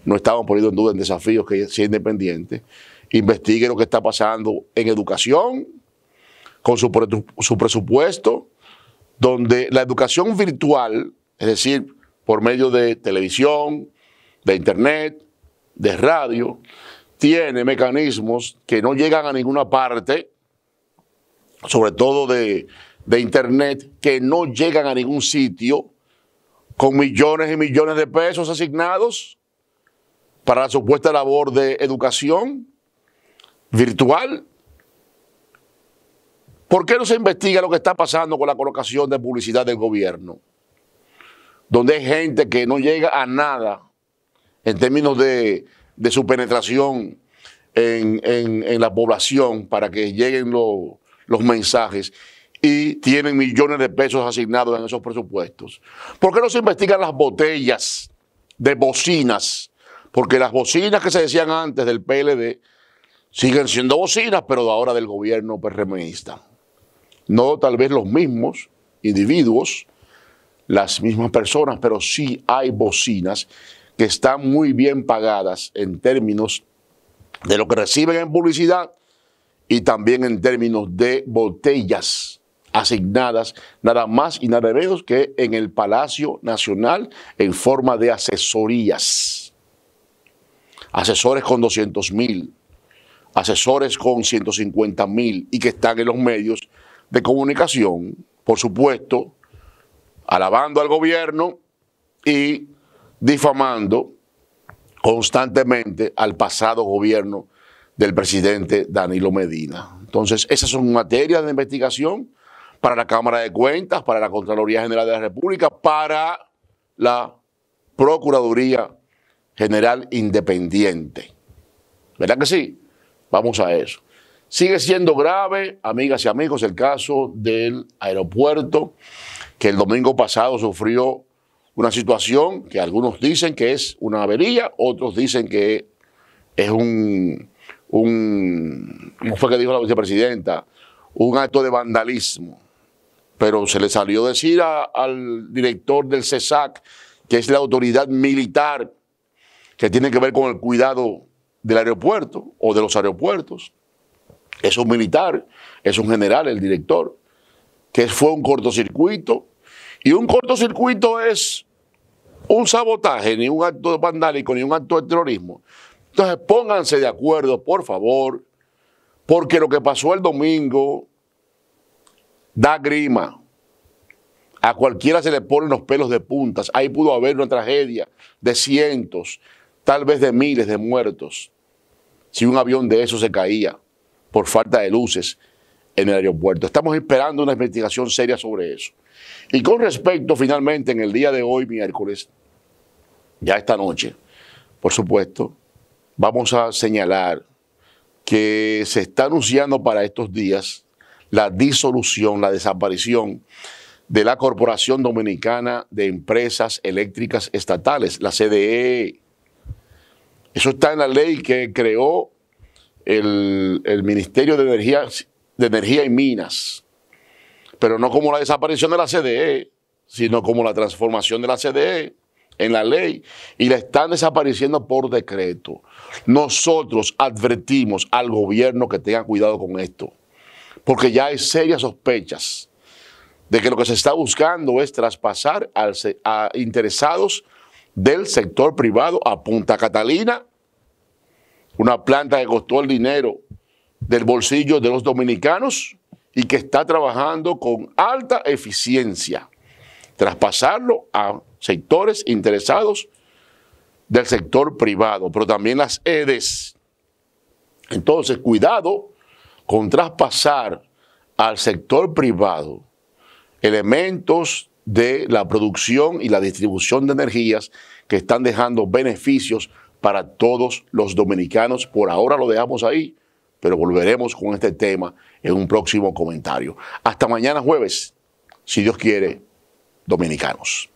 no estaban poniendo en duda en desafíos que sea independiente, investigue lo que está pasando en educación, con su presupuesto, donde la educación virtual, es decir, por medio de televisión, de internet, de radio, tiene mecanismos que no llegan a ninguna parte, sobre todo de, Internet, que no llegan a ningún sitio, con millones y millones de pesos asignados para la supuesta labor de educación virtual. ¿Por qué no se investiga lo que está pasando con la colocación de publicidad del gobierno? Donde hay gente que no llega a nada en términos de de su penetración en, la población para que lleguen los mensajes y tienen millones de pesos asignados en esos presupuestos. ¿Por qué no se investigan las botellas de bocinas? Porque las bocinas que se decían antes del PLD siguen siendo bocinas, pero ahora del gobierno perremeísta. No tal vez los mismos individuos, las mismas personas, pero sí hay bocinas que están muy bien pagadas en términos de lo que reciben en publicidad y también en términos de botellas asignadas nada más y nada menos que en el Palacio Nacional en forma de asesorías. Asesores con 200 mil, asesores con 150 mil y que están en los medios de comunicación, por supuesto, alabando al gobierno y difamando constantemente al pasado gobierno del presidente Danilo Medina. Entonces, esas son materias de investigación para la Cámara de Cuentas, para la Contraloría General de la República, para la Procuraduría General Independiente. ¿Verdad que sí? Vamos a eso. Sigue siendo grave, amigas y amigos, el caso del aeropuerto que el domingo pasado sufrió una situación que algunos dicen que es una avería, otros dicen que es un, un fue que dijo la vicepresidenta? Un acto de vandalismo. Pero se le salió decir al director del CESAC, que es la autoridad militar que tiene que ver con el cuidado del aeropuerto o de los aeropuertos, es un militar, es un general, el director, que fue un cortocircuito. Y un cortocircuito es un sabotaje, ni un acto vandálico, ni un acto de terrorismo. Entonces pónganse de acuerdo, por favor, porque lo que pasó el domingo da grima. A cualquiera se le ponen los pelos de puntas. Ahí pudo haber una tragedia de cientos, tal vez de miles de muertos, si un avión de esos se caía por falta de luces en el aeropuerto. Estamos esperando una investigación seria sobre eso. Y con respecto, finalmente, en el día de hoy, miércoles, ya esta noche, por supuesto, vamos a señalar que se está anunciando para estos días la disolución, la desaparición de la Corporación Dominicana de Empresas Eléctricas Estatales, la CDE. Eso está en la ley que creó el, Ministerio de Energía, de Energía y Minas, pero no como la desaparición de la CDE, sino como la transformación de la CDE en la ley y la están desapareciendo por decreto. Nosotros advertimos al gobierno que tenga cuidado con esto, porque ya hay serias sospechas de que lo que se está buscando es traspasar a interesados del sector privado a Punta Catalina, una planta que costó el dinero del bolsillo de los dominicanos y que está trabajando con alta eficiencia. Traspasarlo a sectores interesados del sector privado, pero también las EDES. Entonces, cuidado con traspasar al sector privado elementos de la producción y la distribución de energías que están dejando beneficios para todos los dominicanos. Por ahora lo dejamos ahí, pero volveremos con este tema en un próximo comentario. Hasta mañana jueves, si Dios quiere, dominicanos.